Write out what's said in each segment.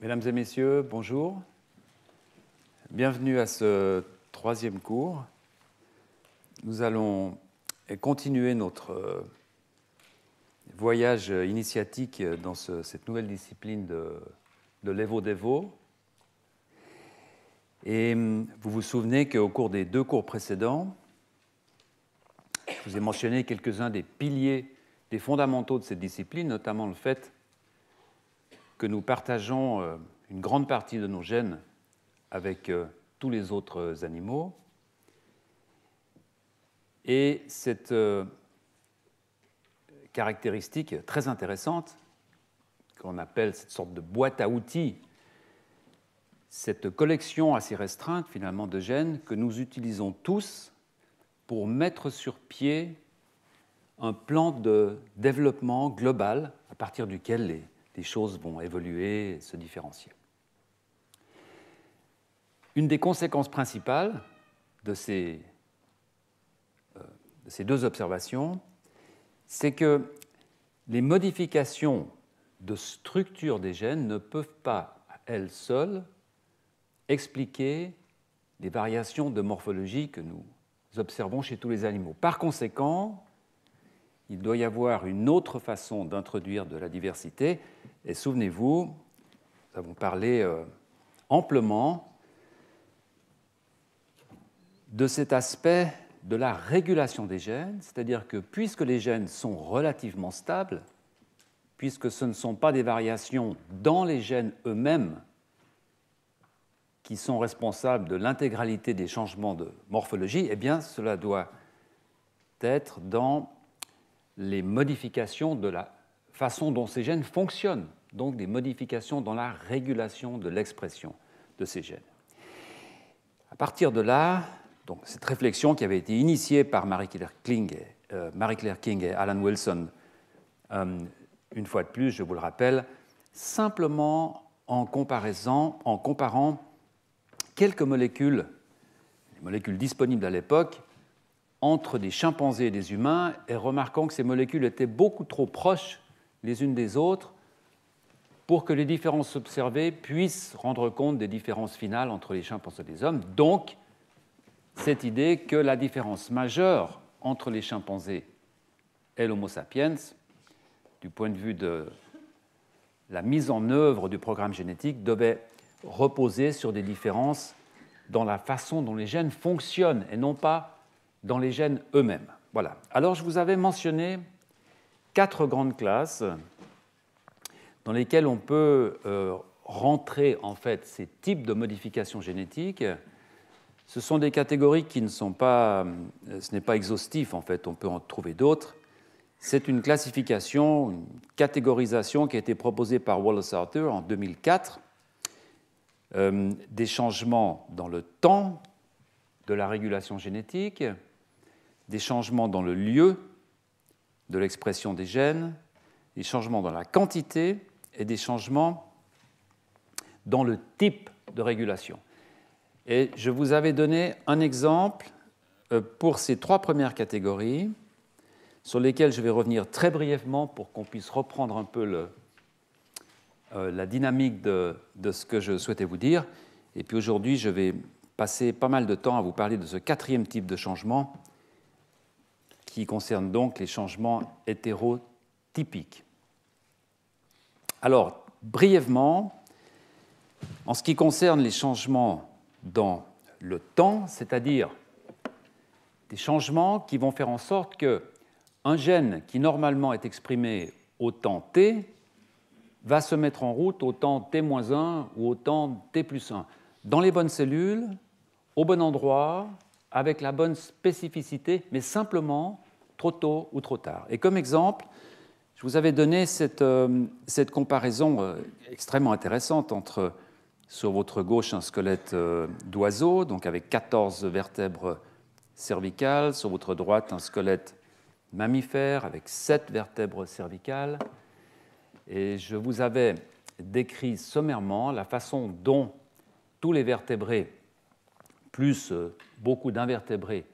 Mesdames et messieurs, bonjour. Bienvenue à ce troisième cours. Nous allons continuer notre euh, voyage initiatique dans cette nouvelle discipline de, de l'Evo-Devo. Et hum, vous vous souvenez qu'au cours des deux cours précédents, je vous ai mentionné quelques-uns des piliers, des fondamentaux de cette discipline, notamment le fait que nous partageons euh, une grande partie de nos gènes avec euh, tous les autres euh, animaux. Et cette caractéristique très intéressante, qu'on appelle cette sorte de boîte à outils, cette collection assez restreinte finalement de gènes que nous utilisons tous pour mettre sur pied un plan de développement global à partir duquel les les choses vont évoluer, se différencier. Une des conséquences principales euh, de ces, deux observations, c'est que les modifications de structure des gènes ne peuvent pas, elles seules, expliquer les variations de morphologie que nous observons chez tous les animaux. Par conséquent, il doit y avoir une autre façon d'introduire de la diversité, et souvenez-vous, nous avons parlé euh, amplement de cet aspect de la régulation des gènes, c'est-à-dire que puisque les gènes sont relativement stables, puisque ce ne sont pas des variations dans les gènes eux-mêmes qui sont responsables de l'intégralité des changements de morphologie, eh bien cela doit être dans les modifications de la façon dont ces gènes fonctionnent, donc des modifications dans la régulation de l'expression de ces gènes. À partir de là, donc, cette réflexion qui avait été initiée par Marie-Claire King, euh, et Alan Wilson, euh, une fois de plus, je vous le rappelle, simplement en, comparaison, en comparant quelques molécules, les molécules disponibles à l'époque, entre des chimpanzés et des humains, et remarquant que ces molécules étaient beaucoup trop proches les unes des autres pour que les différences observées puissent rendre compte des différences finales entre les chimpanzés et les hommes. Donc, cette idée que la différence majeure entre les chimpanzés et l'Homo sapiens, du point de vue de la mise en œuvre du programme génétique, devait reposer sur des différences dans la façon dont les gènes fonctionnent et non pas dans les gènes eux-mêmes. Voilà. Alors, je vous avais mentionné quatre grandes classes dans lesquelles on peut euh, rentrer en fait ces types de modifications génétiques. Ce sont des catégories qui ne sont pas, euh, ce n'est pas exhaustif en fait, on peut en trouver d'autres. C'est une classification, une catégorisation qui a été proposée par Wallace Arthur en 2004. Euh, des changements dans le temps de la régulation génétique, des changements dans le lieu de l'expression des gènes, des changements dans la quantité et des changements dans le type de régulation. Et je vous avais donné un exemple euh, pour ces trois premières catégories, sur lesquelles je vais revenir très brièvement pour qu'on puisse reprendre un peu euh, la dynamique de, ce que je souhaitais vous dire. Et puis aujourd'hui, je vais passer pas mal de temps à vous parler de ce quatrième type de changement, qui concerne donc les changements hétérotypiques. Alors, brièvement, en ce qui concerne les changements dans le temps, c'est-à-dire des changements qui vont faire en sorte que un gène qui normalement est exprimé au temps t va se mettre en route au temps t-1 ou au temps t-1, dans les bonnes cellules, au bon endroit, avec la bonne spécificité, mais simplement trop tôt ou trop tard. Et comme exemple, je vous avais donné cette, euh, comparaison euh, extrêmement intéressante entre, sur votre gauche, un squelette euh, d'oiseau, donc avec 14 vertèbres cervicales, sur votre droite, un squelette mammifère avec 7 vertèbres cervicales. Et je vous avais décrit sommairement la façon dont tous les vertébrés, plus beaucoup d'invertébrés,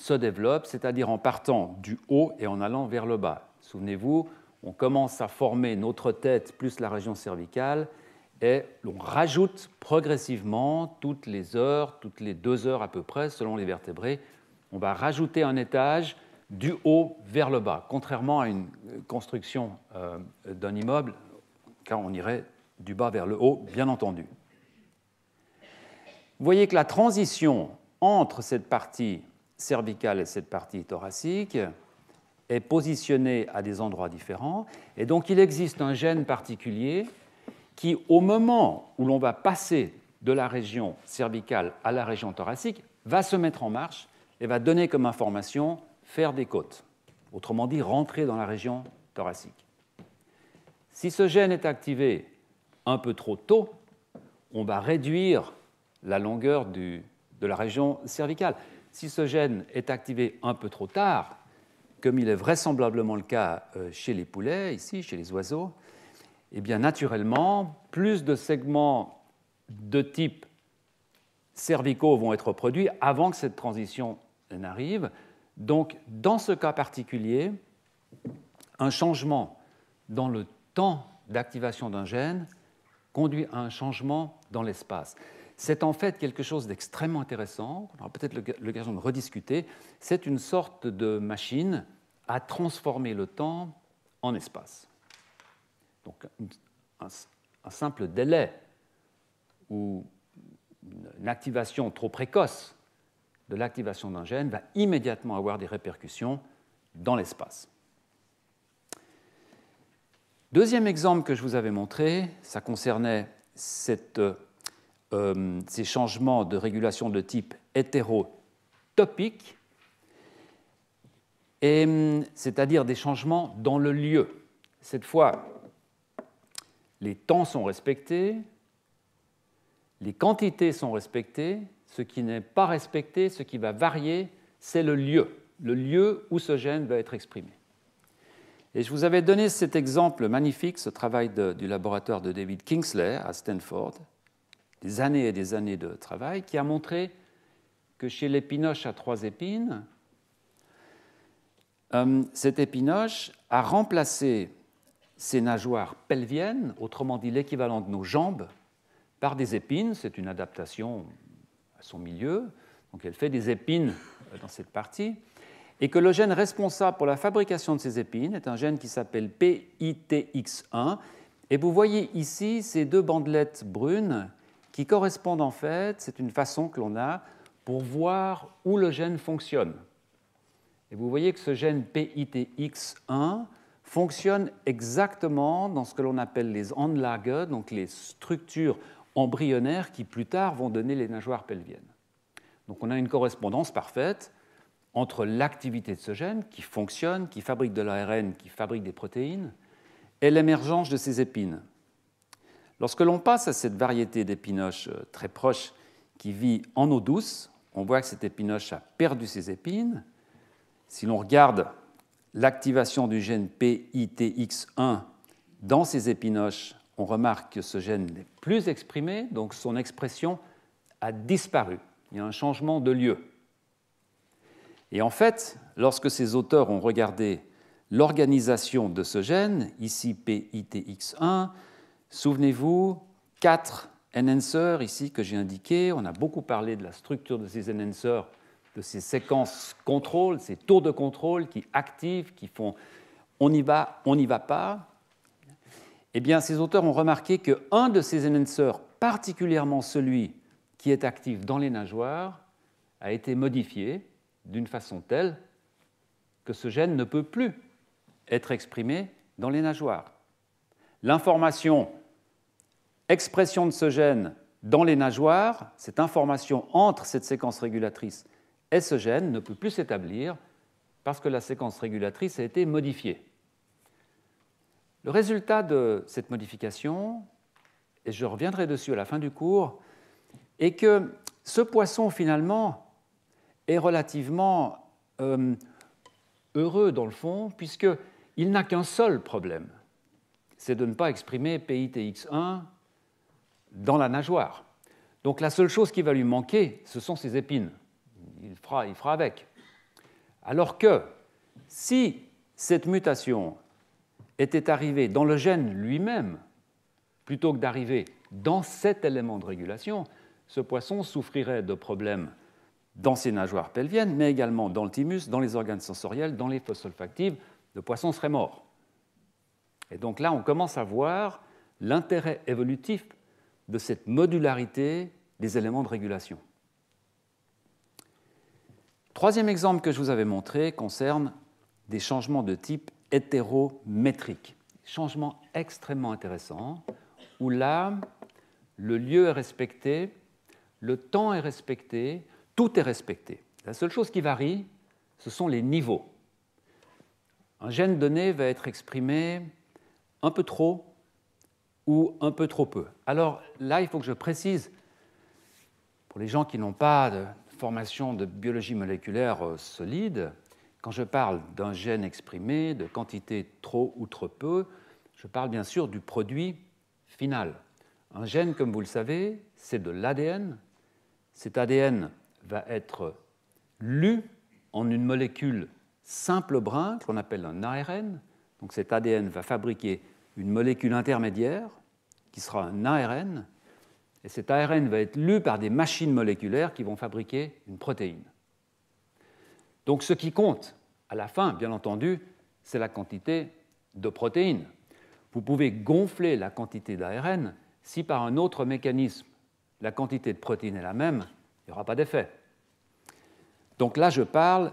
se développe, c'est-à-dire en partant du haut et en allant vers le bas. Souvenez-vous, on commence à former notre tête plus la région cervicale et l'on rajoute progressivement toutes les heures, toutes les deux heures à peu près, selon les vertébrés, on va rajouter un étage du haut vers le bas, contrairement à une construction euh, d'un immeuble, car on irait du bas vers le haut, bien entendu. Vous voyez que la transition entre cette partie cervicale et cette partie thoracique est positionnée à des endroits différents. Et donc il existe un gène particulier qui, au moment où l'on va passer de la région cervicale à la région thoracique, va se mettre en marche et va donner comme information faire des côtes, autrement dit rentrer dans la région thoracique. Si ce gène est activé un peu trop tôt, on va réduire la longueur de la région cervicale si ce gène est activé un peu trop tard, comme il est vraisemblablement le cas euh, chez les poulets, ici, chez les oiseaux, eh bien naturellement, plus de segments de type cervicaux vont être produits avant que cette transition n'arrive. Donc, dans ce cas particulier, un changement dans le temps d'activation d'un gène conduit à un changement dans l'espace c'est en fait quelque chose d'extrêmement intéressant, on aura peut-être l'occasion de rediscuter, c'est une sorte de machine à transformer le temps en espace. Donc un, un simple délai ou une activation trop précoce de l'activation d'un gène va immédiatement avoir des répercussions dans l'espace. Deuxième exemple que je vous avais montré, ça concernait cette euh, ces changements de régulation de type hétérotopique, hum, c'est-à-dire des changements dans le lieu. Cette fois, les temps sont respectés, les quantités sont respectées, ce qui n'est pas respecté, ce qui va varier, c'est le lieu, le lieu où ce gène va être exprimé. Et je vous avais donné cet exemple magnifique, ce travail du laboratoire de David Kingsley à Stanford, des années et des années de travail, qui a montré que chez l'épinoche à trois épines, euh, cette épinoche a remplacé ses nageoires pelviennes, autrement dit l'équivalent de nos jambes, par des épines. C'est une adaptation à son milieu, donc elle fait des épines euh, dans cette partie. Et que le gène responsable pour la fabrication de ces épines est un gène qui s'appelle PITX1. Et vous voyez ici ces deux bandelettes brunes qui correspondent en fait, c'est une façon que l'on a pour voir où le gène fonctionne. Et vous voyez que ce gène PITX1 fonctionne exactement dans ce que l'on appelle les Anlager, donc les structures embryonnaires qui plus tard vont donner les nageoires pelviennes. Donc on a une correspondance parfaite entre l'activité de ce gène qui fonctionne, qui fabrique de l'ARN, qui fabrique des protéines, et l'émergence de ces épines. Lorsque l'on passe à cette variété d'épinoche euh, très proche qui vit en eau douce, on voit que cette épinoche a perdu ses épines. Si l'on regarde l'activation du gène PITX1 dans ces épinoches, on remarque que ce gène n'est plus exprimé, donc son expression a disparu. Il y a un changement de lieu. Et en fait, lorsque ces auteurs ont regardé l'organisation de ce gène, ici PITX1, Souvenez-vous, quatre enhancers ici que j'ai indiqués. On a beaucoup parlé de la structure de ces enhancers, de ces séquences contrôle, ces tours de contrôle qui activent, qui font on y va, on n'y va pas. Eh bien, ces auteurs ont remarqué qu'un de ces enhancers, particulièrement celui qui est actif dans les nageoires, a été modifié d'une façon telle que ce gène ne peut plus être exprimé dans les nageoires. L'information expression de ce gène dans les nageoires, cette information entre cette séquence régulatrice et ce gène ne peut plus s'établir parce que la séquence régulatrice a été modifiée. Le résultat de cette modification, et je reviendrai dessus à la fin du cours, est que ce poisson finalement est relativement euh, heureux dans le fond, puisqu'il n'a qu'un seul problème, c'est de ne pas exprimer PITX1 dans la nageoire. Donc la seule chose qui va lui manquer, ce sont ses épines. Il fera, il fera avec. Alors que si cette mutation était arrivée dans le gène lui-même, plutôt que d'arriver dans cet élément de régulation, ce poisson souffrirait de problèmes dans ses nageoires pelviennes, mais également dans le thymus, dans les organes sensoriels, dans les fosses olfactives, le poisson serait mort. Et donc là, on commence à voir l'intérêt évolutif de cette modularité des éléments de régulation. Troisième exemple que je vous avais montré concerne des changements de type hétérométrique. Changement extrêmement intéressant, où là, le lieu est respecté, le temps est respecté, tout est respecté. La seule chose qui varie, ce sont les niveaux. Un gène donné va être exprimé un peu trop ou un peu trop peu. Alors là, il faut que je précise, pour les gens qui n'ont pas de formation de biologie moléculaire euh, solide, quand je parle d'un gène exprimé, de quantité trop ou trop peu, je parle bien sûr du produit final. Un gène, comme vous le savez, c'est de l'ADN. Cet ADN va être lu en une molécule simple brin qu'on appelle un ARN. Donc cet ADN va fabriquer une molécule intermédiaire qui sera un ARN, et cet ARN va être lu par des machines moléculaires qui vont fabriquer une protéine. Donc ce qui compte, à la fin, bien entendu, c'est la quantité de protéines. Vous pouvez gonfler la quantité d'ARN si par un autre mécanisme, la quantité de protéines est la même, il n'y aura pas d'effet. Donc là, je parle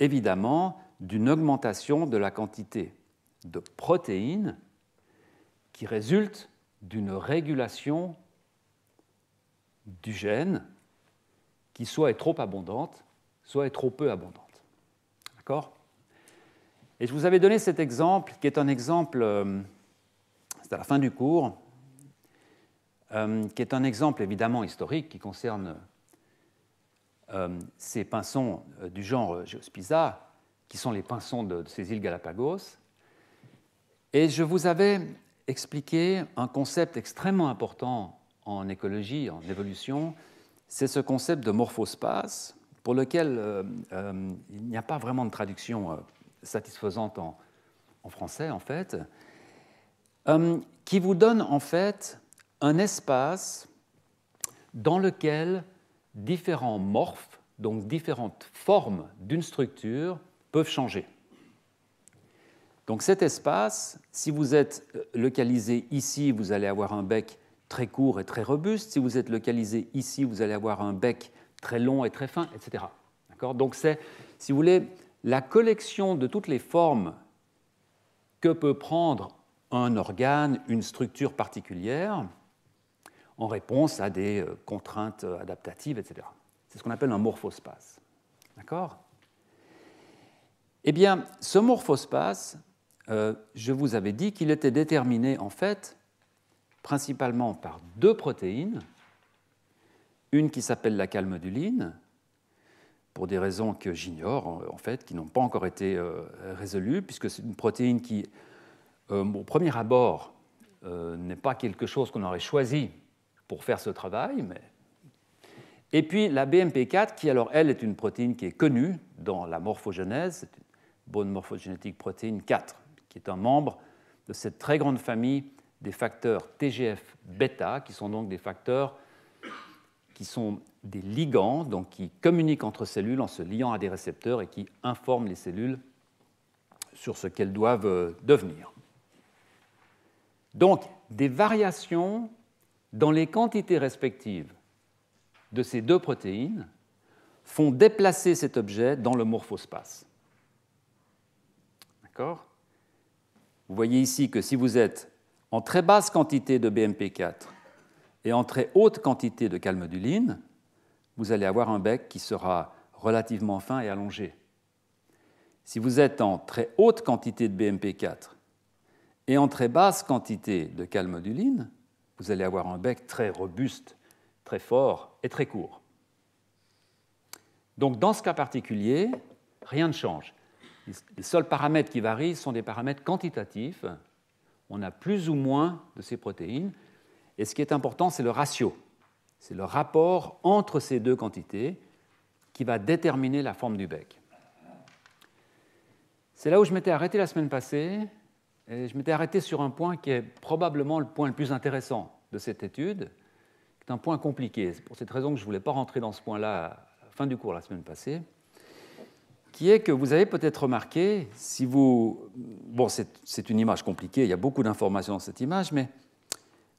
évidemment d'une augmentation de la quantité de protéines qui résulte d'une régulation du gène qui soit est trop abondante, soit est trop peu abondante. D'accord Et je vous avais donné cet exemple, qui est un exemple, euh, c'est à la fin du cours, euh, qui est un exemple évidemment historique qui concerne euh, ces pinsons du genre Geospiza, qui sont les pinsons de ces îles Galapagos. Et je vous avais expliquer un concept extrêmement important en écologie, en évolution, c'est ce concept de morphospace, pour lequel euh, euh, il n'y a pas vraiment de traduction euh, satisfaisante en, français, en fait, qui vous donne en fait un espace dans lequel différents morphes, donc différentes formes d'une structure, peuvent changer. Donc cet espace, si vous êtes euh, localisé ici, vous allez avoir un bec très court et très robuste. Si vous êtes localisé ici, vous allez avoir un bec très long et très fin, etc. Donc c'est, si vous voulez, la collection de toutes les formes que peut prendre un organe, une structure particulière, en réponse à des euh, contraintes euh, adaptatives, etc. C'est ce qu'on appelle un morphospace. D'accord Eh bien, ce morphospace, euh, je vous avais dit qu'il était déterminé en fait principalement par deux protéines, une qui s'appelle la calmoduline, pour des raisons que j'ignore en fait, qui n'ont pas encore été euh, résolues, puisque c'est une protéine qui, euh, au premier abord, n'est pas quelque chose qu'on aurait choisi pour faire ce travail, mais et puis la BMP4, qui alors elle est une protéine qui est connue dans la morphogenèse, c'est une bonne morphogénétique protéine 4 qui est un membre de cette très grande famille des facteurs TGF-bêta, qui sont donc des facteurs qui sont des ligands, donc qui communiquent entre cellules en se liant à des récepteurs et qui informent les cellules sur ce qu'elles doivent euh, devenir. Donc, des variations dans les quantités respectives de ces deux protéines font déplacer cet objet dans le morphospace. D'accord vous voyez ici que si vous êtes en très basse quantité de BMP4 et en très haute quantité de calmoduline, vous allez avoir un bec qui sera relativement fin et allongé. Si vous êtes en très haute quantité de BMP4 et en très basse quantité de calmoduline, vous allez avoir un bec très robuste, très fort et très court. Donc dans ce cas particulier, rien ne change. Les seuls paramètres qui varient sont des paramètres quantitatifs. On a plus ou moins de ces protéines. Et ce qui est important, c'est le ratio. C'est le rapport entre ces deux quantités qui va déterminer la forme du bec. C'est là où je m'étais arrêté la semaine passée. Et je m'étais arrêté sur un point qui est probablement le point le plus intéressant de cette étude, qui un point compliqué. C'est pour cette raison que je ne voulais pas rentrer dans ce point-là à la fin du cours la semaine passée qui est que vous avez peut-être remarqué, si vous... Bon, c'est une image compliquée, il y a beaucoup d'informations dans cette image, mais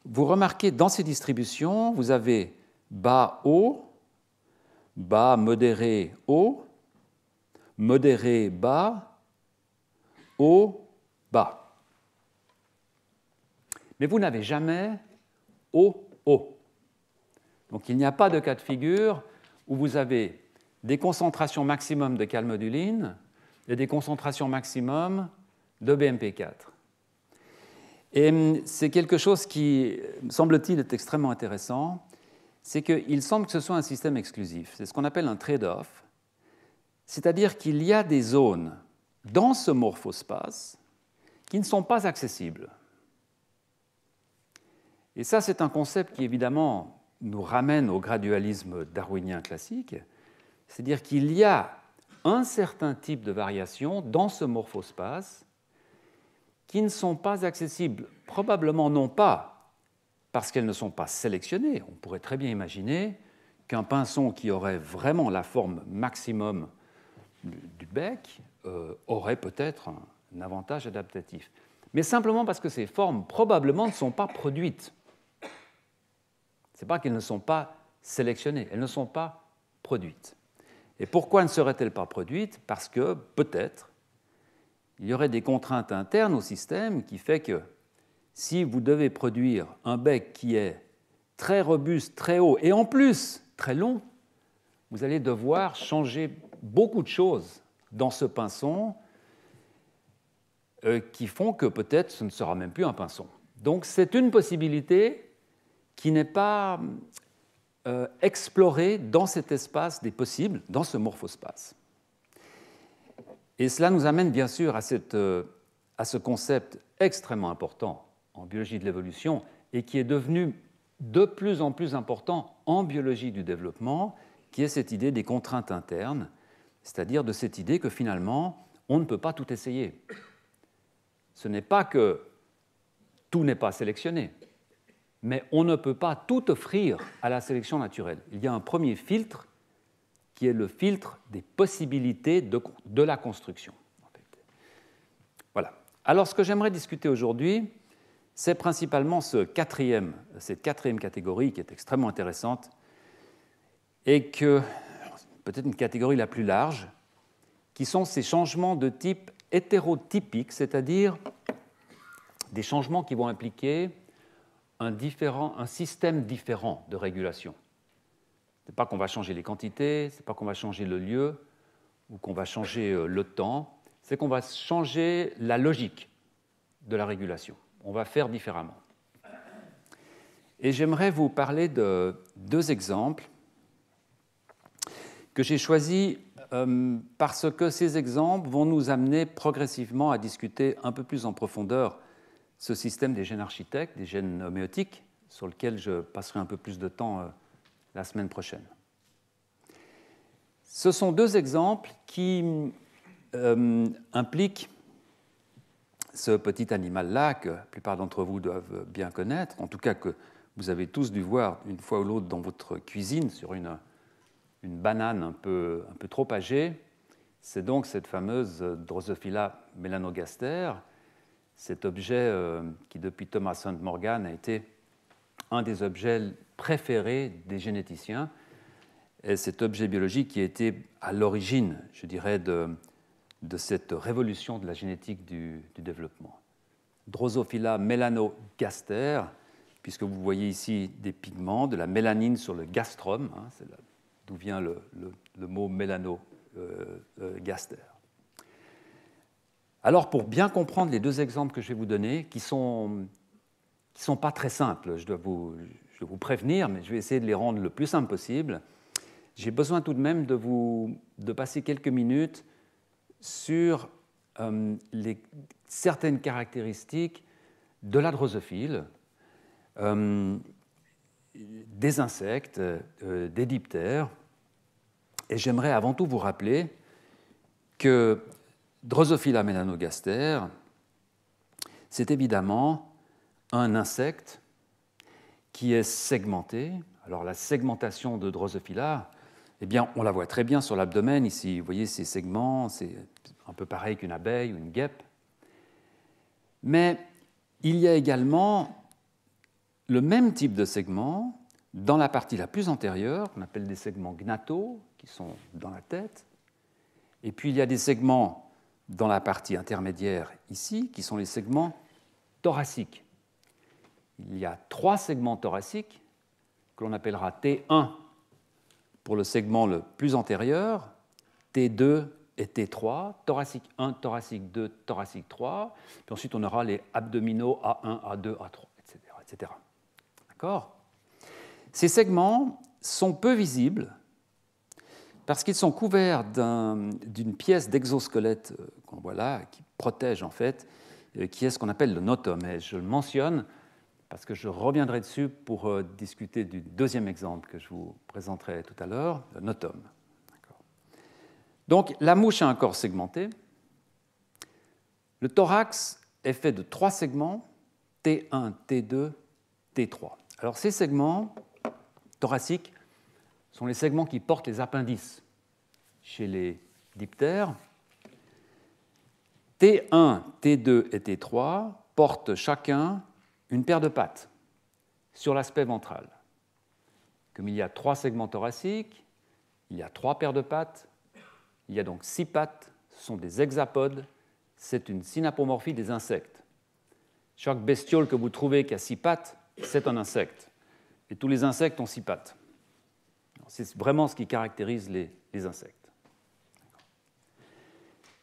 vous remarquez dans ces distributions, vous avez bas haut, bas modéré haut, modéré bas, haut bas. Mais vous n'avez jamais haut haut. Donc il n'y a pas de cas de figure où vous avez des concentrations maximum de calmoduline et des concentrations maximum de BMP4. Et hum, c'est quelque chose qui, semble-t-il, est extrêmement intéressant, c'est qu'il semble que ce soit un système exclusif. C'est ce qu'on appelle un trade-off, c'est-à-dire qu'il y a des zones dans ce morphospace qui ne sont pas accessibles. Et ça, c'est un concept qui, évidemment, nous ramène au gradualisme darwinien classique, c'est-à-dire qu'il y a un certain type de variations dans ce morphospace qui ne sont pas accessibles, probablement non pas parce qu'elles ne sont pas sélectionnées. On pourrait très bien imaginer qu'un pinson qui aurait vraiment la forme maximum du bec euh, aurait peut-être un, un avantage adaptatif. Mais simplement parce que ces formes probablement ne sont pas produites. Ce n'est pas qu'elles ne sont pas sélectionnées, elles ne sont pas produites. Et pourquoi ne serait-elle pas produite Parce que peut-être il y aurait des contraintes internes au système qui fait que si vous devez produire un bec qui est très robuste, très haut et en plus très long, vous allez devoir changer beaucoup de choses dans ce pinson euh, qui font que peut-être ce ne sera même plus un pinson. Donc c'est une possibilité qui n'est pas euh, explorer dans cet espace des possibles, dans ce morphospace. Et cela nous amène bien sûr euh, à ce concept extrêmement important en biologie de l'évolution et qui est devenu de plus en plus important en biologie du développement, qui est cette idée des contraintes internes, c'est-à-dire de cette idée que finalement, on ne peut pas tout essayer. Ce n'est pas que tout n'est pas sélectionné, mais on ne peut pas tout offrir à la sélection naturelle. Il y a un premier filtre qui est le filtre des possibilités de, la construction. Voilà. Alors ce que j'aimerais discuter aujourd'hui, c'est principalement ce cette quatrième catégorie qui est extrêmement intéressante et que peut-être une catégorie la plus large, qui sont ces changements de type hétérotypique, c'est-à-dire des changements qui vont impliquer un, système différent de régulation. Ce n'est pas qu'on va changer les quantités, ce n'est pas qu'on va changer le lieu ou qu'on va changer euh, le temps, c'est qu'on va changer la logique de la régulation. On va faire différemment. Et j'aimerais vous parler de deux exemples que j'ai choisis euh, parce que ces exemples vont nous amener progressivement à discuter un peu plus en profondeur ce système des gènes architectes, des gènes homéotiques, sur lequel je passerai un peu plus de temps euh, la semaine prochaine. Ce sont deux exemples qui euh, impliquent ce petit animal-là que la plupart d'entre vous doivent bien connaître, en tout cas que vous avez tous dû voir une fois ou l'autre dans votre cuisine sur une, banane un peu, un peu trop âgée. C'est donc cette fameuse euh, Drosophila melanogaster cet objet euh, qui, depuis Thomas Hunt Morgan, a été un des objets préférés des généticiens. Et cet objet biologique qui a été à l'origine, je dirais, de, cette révolution de la génétique du, développement. Drosophila melanogaster, puisque vous voyez ici des pigments, de la mélanine sur le gastrum, hein, c'est d'où vient le, le mot melanogaster. Euh, euh, alors pour bien comprendre les deux exemples que je vais vous donner, qui ne sont, qui sont pas très simples, je dois, vous, vous prévenir, mais je vais essayer de les rendre le plus simple possible, j'ai besoin tout de même de, vous, de passer quelques minutes sur euh, les, certaines caractéristiques de la drosophile, euh, des insectes, euh, des diptères. Et j'aimerais avant tout vous rappeler que Drosophila melanogaster, c'est évidemment un insecte qui est segmenté. Alors la segmentation de Drosophila, eh bien, on la voit très bien sur l'abdomen ici. Vous voyez ces segments, c'est un peu pareil qu'une abeille ou une guêpe. Mais il y a également le même type de segments dans la partie la plus antérieure, qu'on appelle des segments gnataux, qui sont dans la tête. Et puis il y a des segments dans la partie intermédiaire ici, qui sont les segments thoraciques. Il y a trois segments thoraciques que l'on appellera T1 pour le segment le plus antérieur, T2 et T3, thoracique 1, thoracique 2, thoracique 3, puis ensuite on aura les abdominaux A1, A2, A3, etc. etc. D'accord Ces segments sont peu visibles parce qu'ils sont couverts d'une pièce d'exosquelette euh, qu'on voit là, qui protège en fait, euh, qui est ce qu'on appelle le notum. Et je le mentionne parce que je reviendrai dessus pour euh, discuter du deuxième exemple que je vous présenterai tout à l'heure, le notum. Donc la mouche a un corps segmenté. Le thorax est fait de trois segments, T1, T2, T3. Alors ces segments thoraciques sont les segments qui portent les appendices chez les diptères. T1, T2 et T3 portent chacun une paire de pattes sur l'aspect ventral. Comme il y a trois segments thoraciques, il y a trois paires de pattes, il y a donc six pattes, ce sont des hexapodes, c'est une synapomorphie des insectes. Chaque bestiole que vous trouvez qui a six pattes, c'est un insecte. Et tous les insectes ont six pattes. C'est vraiment ce qui caractérise les, les insectes.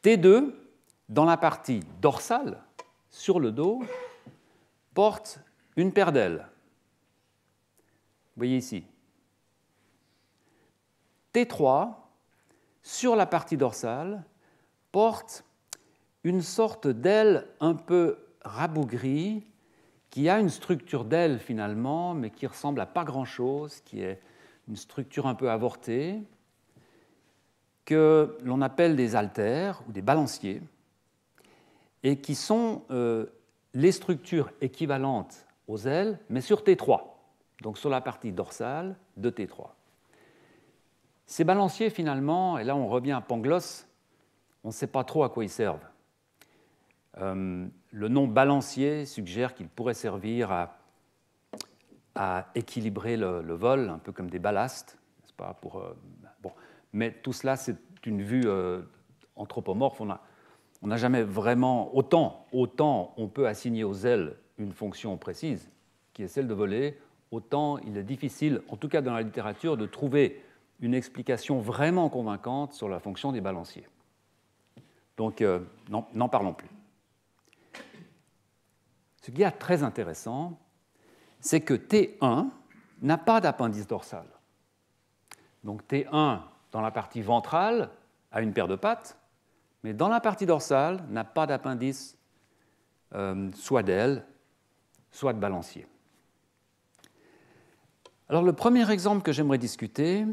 T2, dans la partie dorsale, sur le dos, porte une paire d'ailes. Vous voyez ici. T3, sur la partie dorsale, porte une sorte d'aile un peu rabougrie, qui a une structure d'aile finalement, mais qui ressemble à pas grand-chose, qui est une structure un peu avortée, que l'on appelle des haltères ou des balanciers, et qui sont euh, les structures équivalentes aux ailes, mais sur T3, donc sur la partie dorsale de T3. Ces balanciers, finalement, et là on revient à Pangloss, on ne sait pas trop à quoi ils servent. Euh, le nom balancier suggère qu'ils pourraient servir à à équilibrer le, vol, un peu comme des ballastes. pas pour, euh, bon. Mais tout cela, c'est une vue euh, anthropomorphe. On n'a on jamais vraiment. Autant, autant on peut assigner aux ailes une fonction précise, qui est celle de voler, autant il est difficile, en tout cas dans la littérature, de trouver une explication vraiment convaincante sur la fonction des balanciers. Donc, euh, n'en parlons plus. Ce qui est très intéressant, c'est que T1 n'a pas d'appendice dorsal. Donc T1, dans la partie ventrale, a une paire de pattes, mais dans la partie dorsale, n'a pas d'appendice euh, soit d'aile, soit de balancier. Alors le premier exemple que j'aimerais discuter,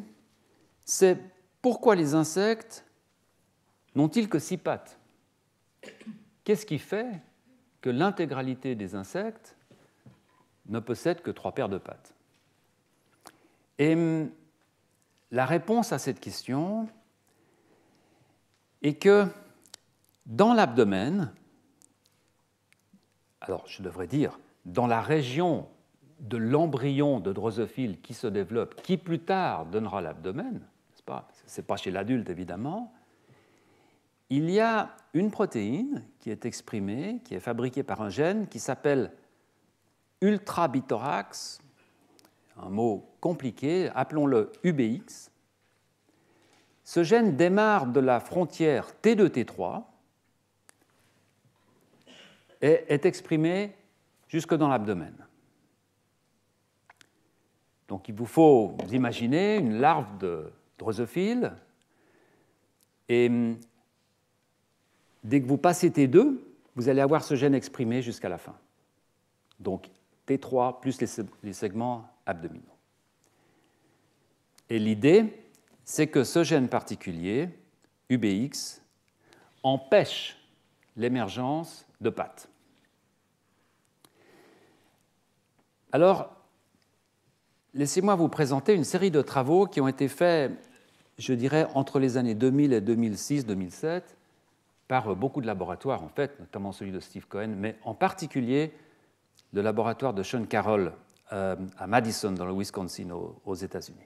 c'est pourquoi les insectes n'ont-ils que six pattes Qu'est-ce qui fait que l'intégralité des insectes ne possède que trois paires de pattes. Et hum, la réponse à cette question est que dans l'abdomen, alors je devrais dire dans la région de l'embryon de drosophile qui se développe, qui plus tard donnera l'abdomen, ce pas pas chez l'adulte évidemment. Il y a une protéine qui est exprimée, qui est fabriquée par un gène qui s'appelle ultra-bithorax, un mot compliqué, appelons-le UBX. Ce gène démarre de la frontière T2-T3 et est exprimé jusque dans l'abdomen. Donc il vous faut imaginer une larve de drosophile et hum, dès que vous passez T2, vous allez avoir ce gène exprimé jusqu'à la fin. Donc T3 plus les segments abdominaux. Et l'idée, c'est que ce gène particulier, UBX, empêche l'émergence de pattes. Alors, laissez-moi vous présenter une série de travaux qui ont été faits, je dirais, entre les années 2000 et 2006-2007 par beaucoup de laboratoires, en fait, notamment celui de Steve Cohen, mais en particulier le laboratoire de Sean Carroll euh, à Madison, dans le Wisconsin, aux, États-Unis.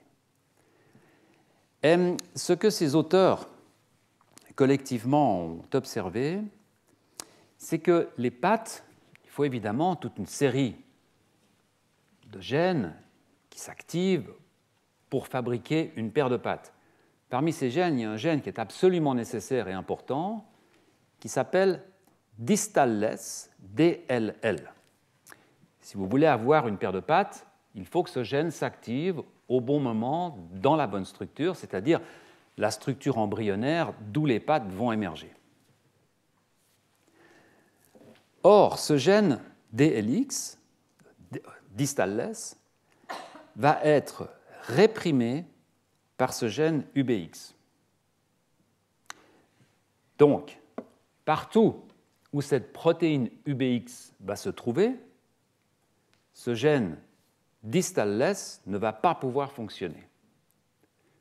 Ce que ces auteurs collectivement ont observé, c'est que les pattes, il faut évidemment toute une série de gènes qui s'activent pour fabriquer une paire de pattes. Parmi ces gènes, il y a un gène qui est absolument nécessaire et important, qui s'appelle distalless, DLL. Si vous voulez avoir une paire de pattes, il faut que ce gène s'active au bon moment, dans la bonne structure, c'est-à-dire la structure embryonnaire d'où les pattes vont émerger. Or, ce gène DLX, distalless, va être réprimé par ce gène UBX. Donc, partout où cette protéine UBX va se trouver, ce gène distal-less ne va pas pouvoir fonctionner.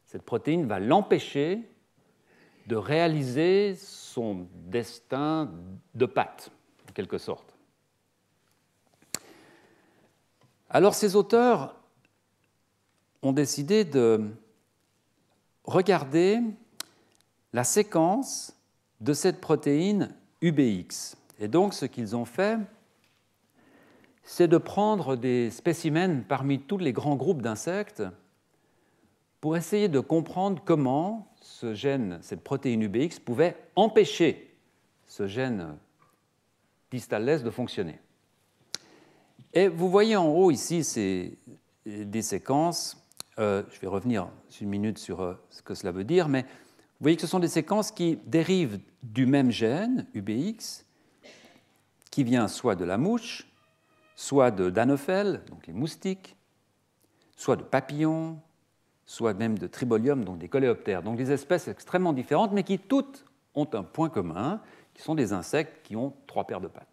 Cette protéine va l'empêcher de réaliser son destin de pâte, en quelque sorte. Alors ces auteurs ont décidé de regarder la séquence de cette protéine UBX. Et donc ce qu'ils ont fait, c'est de prendre des spécimens parmi tous les grands groupes d'insectes pour essayer de comprendre comment ce gène, cette protéine UBX, pouvait empêcher ce gène distalès de fonctionner. Et vous voyez en haut ici ces, des séquences. Euh, je vais revenir une minute sur euh, ce que cela veut dire, mais vous voyez que ce sont des séquences qui dérivent du même gène, UBX, qui vient soit de la mouche, soit de danophèles, donc les moustiques, soit de papillons, soit même de tribolium, donc des coléoptères. Donc des espèces extrêmement différentes, mais qui toutes ont un point commun, qui sont des insectes qui ont trois paires de pattes.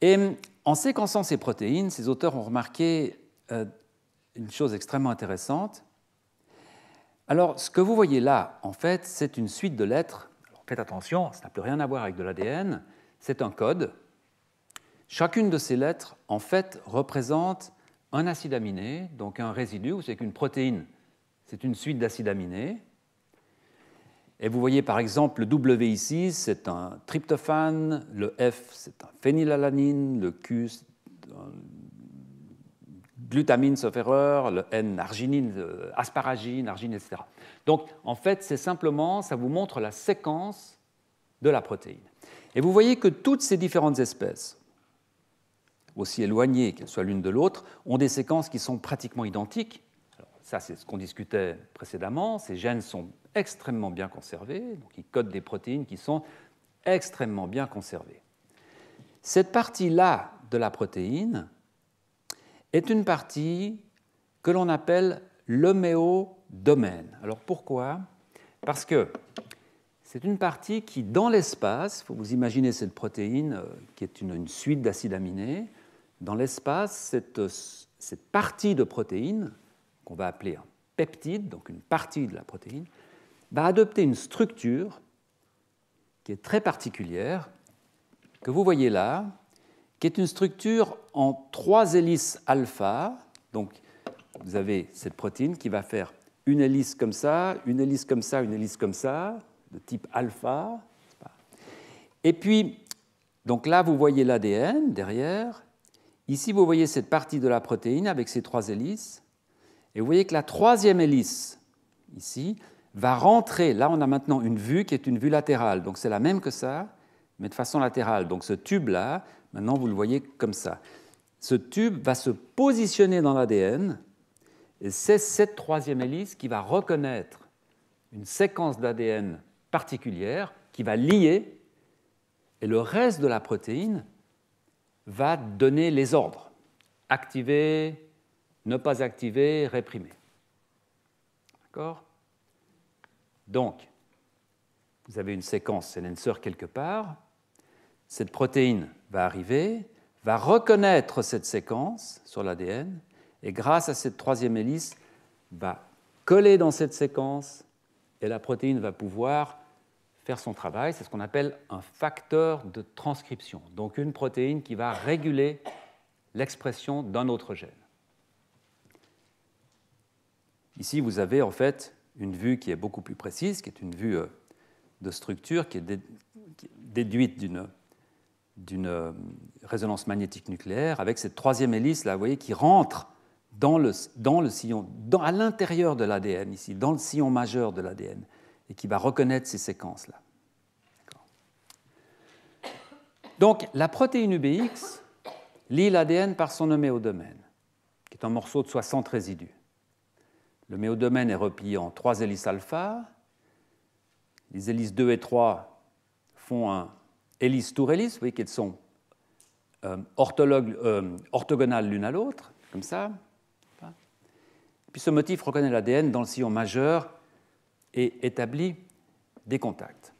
Et en séquençant ces protéines, ces auteurs ont remarqué euh, une chose extrêmement intéressante. Alors, ce que vous voyez là, en fait, c'est une suite de lettres. Alors, faites attention, ça n'a plus rien à voir avec de l'ADN. C'est un code Chacune de ces lettres, en fait, représente un acide aminé, donc un résidu, c'est qu'une protéine, c'est une suite d'acides aminés. Et vous voyez par exemple le W ici, c'est un tryptophane, le F c'est un phénylalanine, le Q c'est un glutamine sauf erreur, le N arginine, euh, asparagine, argine, etc. Donc en fait c'est simplement, ça vous montre la séquence de la protéine. Et vous voyez que toutes ces différentes espèces aussi éloignées qu'elles soient l'une de l'autre, ont des séquences qui sont pratiquement identiques. ça, c'est ce qu'on discutait précédemment. Ces gènes sont extrêmement bien conservés, donc ils codent des protéines qui sont extrêmement bien conservées. Cette partie-là de la protéine est une partie que l'on appelle l'homéodomaine. Alors pourquoi Parce que c'est une partie qui, dans l'espace, faut vous imaginez cette protéine euh, qui est une suite d'acides aminés, dans l'espace cette, partie de protéine, qu'on va appeler un peptide, donc une partie de la protéine, va adopter une structure qui est très particulière, que vous voyez là, qui est une structure en trois hélices alpha. Donc vous avez cette protéine qui va faire une hélice comme ça, une hélice comme ça, une hélice comme ça, de type alpha. Et puis, donc là, vous voyez l'ADN derrière, Ici, vous voyez cette partie de la protéine avec ces trois hélices. Et vous voyez que la troisième hélice, ici, va rentrer. Là, on a maintenant une vue qui est une vue latérale. Donc, c'est la même que ça, mais de façon latérale. Donc, ce tube-là, maintenant, vous le voyez comme ça. Ce tube va se positionner dans l'ADN. Et c'est cette troisième hélice qui va reconnaître une séquence d'ADN particulière qui va lier. Et le reste de la protéine va donner les ordres. Activer, ne pas activer, réprimer. D'accord Donc, vous avez une séquence sensor quelque part. Cette protéine va arriver, va reconnaître cette séquence sur l'ADN, et grâce à cette troisième hélice, va coller dans cette séquence, et la protéine va pouvoir faire son travail. C'est ce qu'on appelle un facteur de transcription, donc une protéine qui va réguler l'expression d'un autre gène. Ici, vous avez en fait une vue qui est beaucoup plus précise, qui est une vue euh, de structure qui est, déduite d'une d'une euh, résonance magnétique nucléaire, avec cette troisième hélice, là, vous voyez, qui rentre dans le, dans le sillon, dans, à l'intérieur de l'ADN, ici, dans le sillon majeur de l'ADN et qui va reconnaître ces séquences-là. Donc, la protéine UBX lie l'ADN par son méo-domaine, qui est un morceau de 60 résidus. Le méo-domaine est replié en trois hélices alpha. Les hélices 2 et 3 font un hélice tour hélice, vous voyez qu'elles sont euh, euh, orthogonales l'une à l'autre, comme ça. Puis ce motif reconnaît l'ADN dans le sillon majeur et établit des contacts.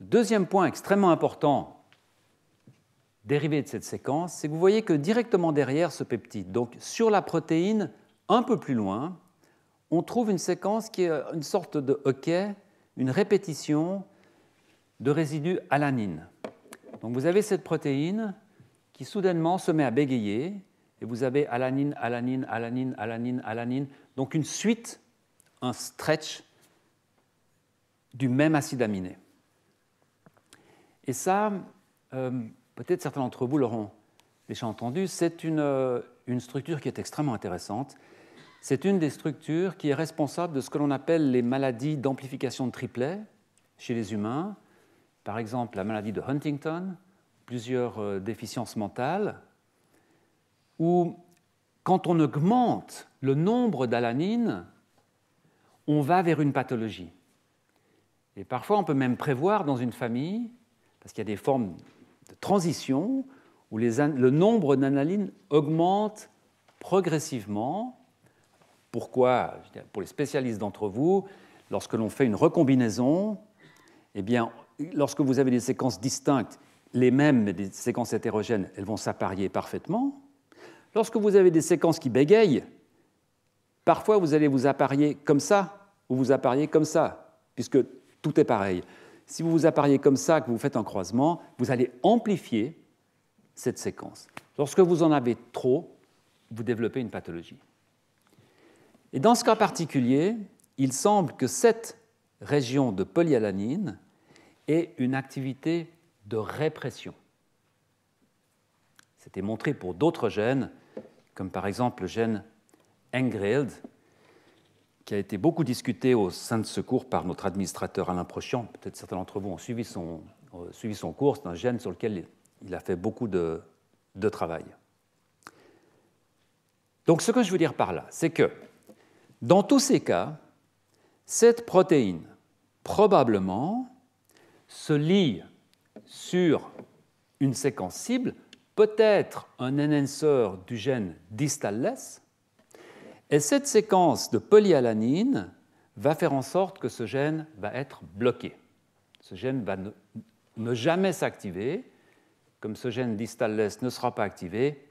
Deuxième point extrêmement important dérivé de cette séquence, c'est que vous voyez que directement derrière ce peptide, donc sur la protéine, un peu plus loin, on trouve une séquence qui est une sorte de hockey, une répétition de résidus alanine. Donc vous avez cette protéine qui soudainement se met à bégayer et vous avez alanine, alanine, alanine, alanine, alanine, donc une suite un stretch du même acide aminé. Et ça, euh, peut-être certains d'entre vous l'auront déjà entendu, c'est une, euh, une structure qui est extrêmement intéressante. C'est une des structures qui est responsable de ce que l'on appelle les maladies d'amplification de triplet chez les humains, par exemple la maladie de Huntington, plusieurs euh, déficiences mentales, où quand on augmente le nombre d'alanines, on va vers une pathologie. Et parfois, on peut même prévoir dans une famille, parce qu'il y a des formes de transition, où le nombre d'analines augmente progressivement. Pourquoi Pour les spécialistes d'entre vous, lorsque l'on fait une recombinaison, eh bien, lorsque vous avez des séquences distinctes, les mêmes, des séquences hétérogènes, elles vont s'apparier parfaitement. Lorsque vous avez des séquences qui bégayent, Parfois, vous allez vous apparier comme ça ou vous apparier comme ça, puisque tout est pareil. Si vous vous appariez comme ça, que vous faites un croisement, vous allez amplifier cette séquence. Lorsque vous en avez trop, vous développez une pathologie. Et dans ce cas particulier, il semble que cette région de polyalanine ait une activité de répression. C'était montré pour d'autres gènes, comme par exemple le gène Engrild, qui a été beaucoup discuté au sein de ce cours par notre administrateur Alain Prochian. Peut-être certains d'entre vous ont suivi son, suivi cours. C'est un gène sur lequel il a fait beaucoup de, de travail. Donc ce que je veux dire par là, c'est que dans tous ces cas, cette protéine probablement se lie sur une séquence cible, peut-être un enhancer du gène distal et cette séquence de polyalanine va faire en sorte que ce gène va être bloqué. Ce gène va ne, jamais s'activer. Comme ce gène distal ne sera pas activé,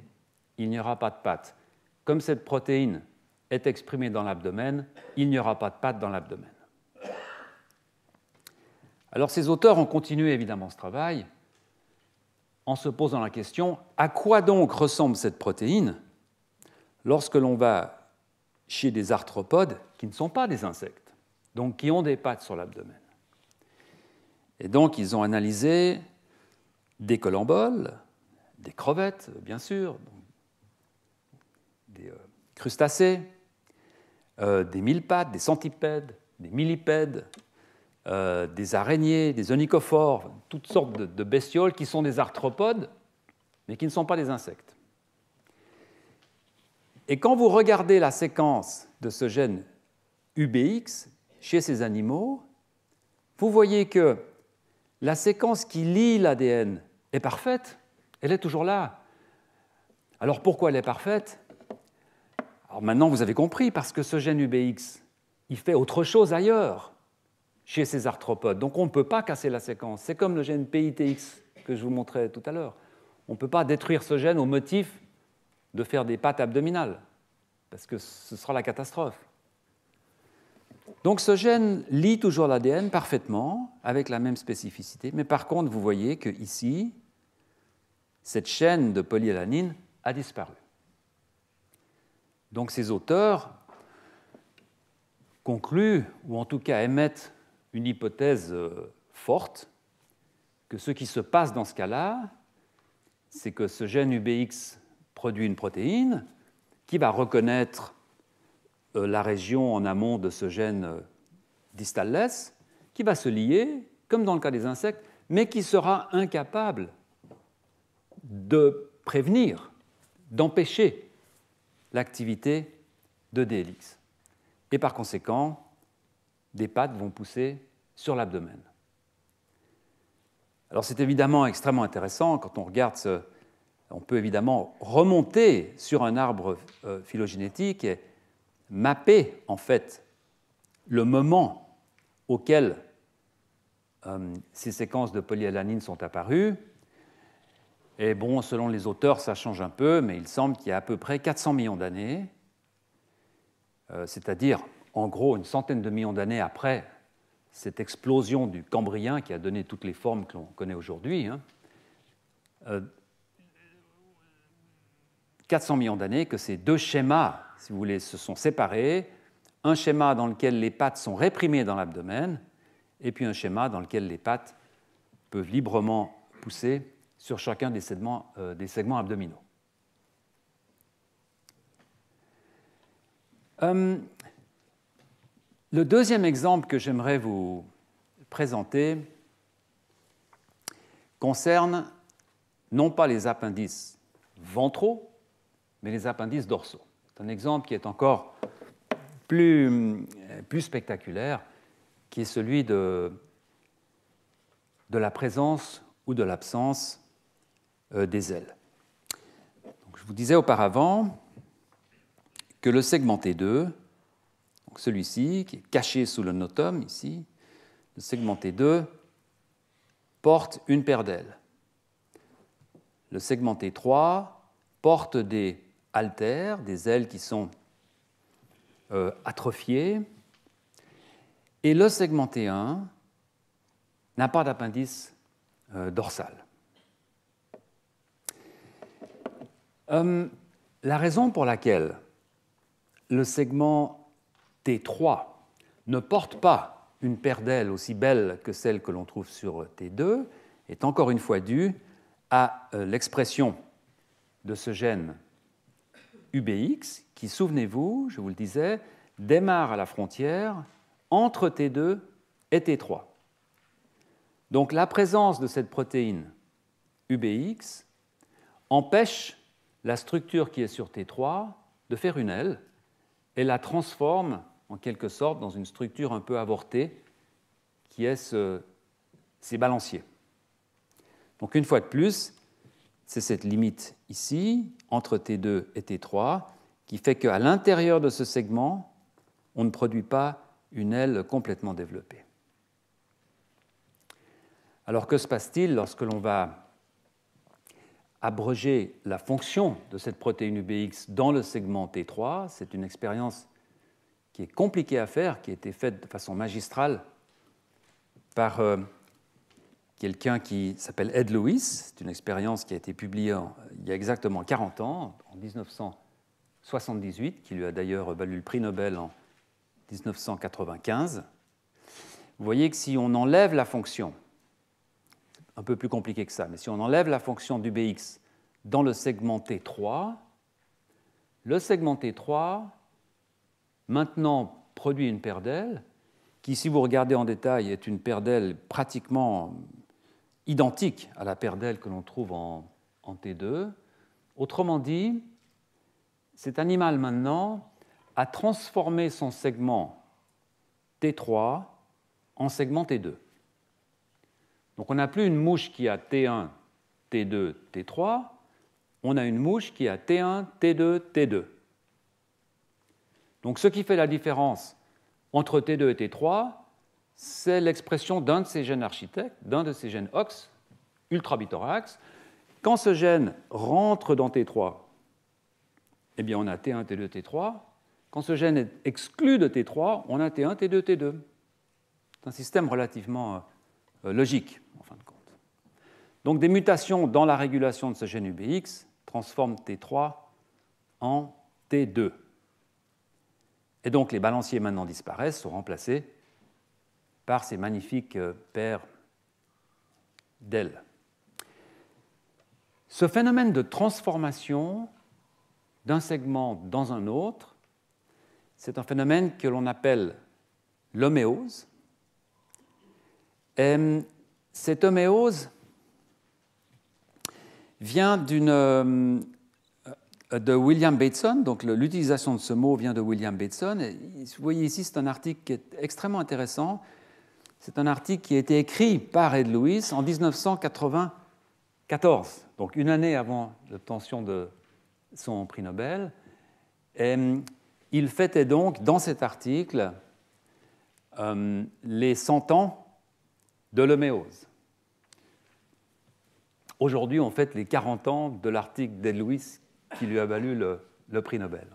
il n'y aura pas de pâte Comme cette protéine est exprimée dans l'abdomen, il n'y aura pas de pâte dans l'abdomen. Alors ces auteurs ont continué évidemment ce travail en se posant la question à quoi donc ressemble cette protéine lorsque l'on va chez des arthropodes qui ne sont pas des insectes, donc qui ont des pattes sur l'abdomen. Et donc ils ont analysé des colamboles, des crevettes, bien sûr, des euh, crustacés, euh, des millepattes, des centipèdes, des millipèdes, euh, des araignées, des onychophores, toutes sortes de bestioles qui sont des arthropodes, mais qui ne sont pas des insectes. Et quand vous regardez la séquence de ce gène UBX chez ces animaux, vous voyez que la séquence qui lie l'ADN est parfaite, elle est toujours là. Alors pourquoi elle est parfaite Alors maintenant vous avez compris, parce que ce gène UBX, il fait autre chose ailleurs chez ces arthropodes. Donc on ne peut pas casser la séquence. C'est comme le gène PITX que je vous montrais tout à l'heure. On ne peut pas détruire ce gène au motif de faire des pattes abdominales, parce que ce sera la catastrophe. Donc ce gène lit toujours l'ADN parfaitement, avec la même spécificité, mais par contre, vous voyez que ici, cette chaîne de polyélanine a disparu. Donc ces auteurs concluent, ou en tout cas émettent une hypothèse euh, forte, que ce qui se passe dans ce cas-là, c'est que ce gène UBX produit une protéine qui va reconnaître euh, la région en amont de ce gène euh, distalless, qui va se lier, comme dans le cas des insectes, mais qui sera incapable de prévenir, d'empêcher l'activité de Dlx, Et par conséquent, des pattes vont pousser sur l'abdomen. Alors c'est évidemment extrêmement intéressant quand on regarde ce, on peut évidemment remonter sur un arbre euh, phylogénétique et mapper en fait le moment auquel euh, ces séquences de polyalanine sont apparues. Et bon, selon les auteurs, ça change un peu, mais il semble qu'il y a à peu près 400 millions d'années, euh, c'est-à-dire en gros une centaine de millions d'années après cette explosion du Cambrien qui a donné toutes les formes que l'on connaît aujourd'hui, hein, 400 millions d'années que ces deux schémas, si vous voulez, se sont séparés. Un schéma dans lequel les pattes sont réprimées dans l'abdomen, et puis un schéma dans lequel les pattes peuvent librement pousser sur chacun des segments, euh, abdominaux. Hum, le deuxième exemple que j'aimerais vous présenter concerne non pas les appendices ventraux, mais les appendices dorsaux. C'est un exemple qui est encore plus, euh, plus spectaculaire, qui est celui de, de la présence ou de l'absence euh, des ailes. je vous disais auparavant que le segment T2, celui-ci, qui est caché sous le notum ici, le segment T2 porte une paire d'ailes. Le segment T3 porte des des ailes qui sont euh, atrophiées. Et le segment t 1 n'a pas d'appendice euh, dorsal. Hum, la raison pour laquelle le segment T3 ne porte pas une paire d'ailes aussi belle que celle que l'on trouve sur T2 est encore une fois due à euh, l'expression de ce gène UBX, qui, souvenez-vous, je vous le disais, démarre à la frontière entre T2 et T3. Donc la présence de cette protéine UBX empêche la structure qui est sur T3 de faire une aile et la transforme en quelque sorte dans une structure un peu avortée qui est ces balanciers. Donc une fois de plus, c'est cette limite ici, entre T2 et T3, qui fait qu'à l'intérieur de ce segment, on ne produit pas une aile complètement développée. Alors que se passe-t-il lorsque l'on va abroger la fonction de cette protéine UBX dans le segment T3 C'est une expérience qui est compliquée à faire, qui a été faite de façon magistrale par euh, quelqu'un qui s'appelle Ed Lewis. C'est une expérience qui a été publiée il y a exactement 40 ans, en 1978, qui lui a d'ailleurs valu le prix Nobel en 1995. Vous voyez que si on enlève la fonction, un peu plus compliqué que ça, mais si on enlève la fonction du bx dans le segment T3, le segment T3 maintenant produit une paire d'ailes qui, si vous regardez en détail, est une paire d'ailes pratiquement identique à la paire d'ailes que l'on trouve en, T2. Autrement dit, cet animal maintenant a transformé son segment T3 en segment T2. Donc on n'a plus une mouche qui a T1, T2, T3, on a une mouche qui a T1, T2, T2. Donc ce qui fait la différence entre T2 et T3, c'est l'expression d'un de ces gènes architectes, d'un de ces gènes OX, ultra-bithorax. Quand ce gène rentre dans T3, eh bien on a T1, T2, T3. Quand ce gène est exclu de T3, on a T1, T2, T2. C'est un système relativement euh, logique, en fin de compte. Donc des mutations dans la régulation de ce gène UBX transforment T3 en T2. Et donc les balanciers maintenant disparaissent, sont remplacés par ces magnifiques euh, paires d'ailes. Ce phénomène de transformation d'un segment dans un autre, c'est un phénomène que l'on appelle l'homéose. Hum, cette homéose vient euh, de William Bateson, donc l'utilisation de ce mot vient de William Bateson. vous voyez ici, c'est un article qui est extrêmement intéressant c'est un article qui a été écrit par Ed Lewis en 1994, donc une année avant l'obtention de son prix Nobel. Euh, il fêtait donc dans cet article euh, les 100 ans de l'homéose. Aujourd'hui, on fête les 40 ans de l'article d'Ed Lewis qui lui a valu le, prix Nobel.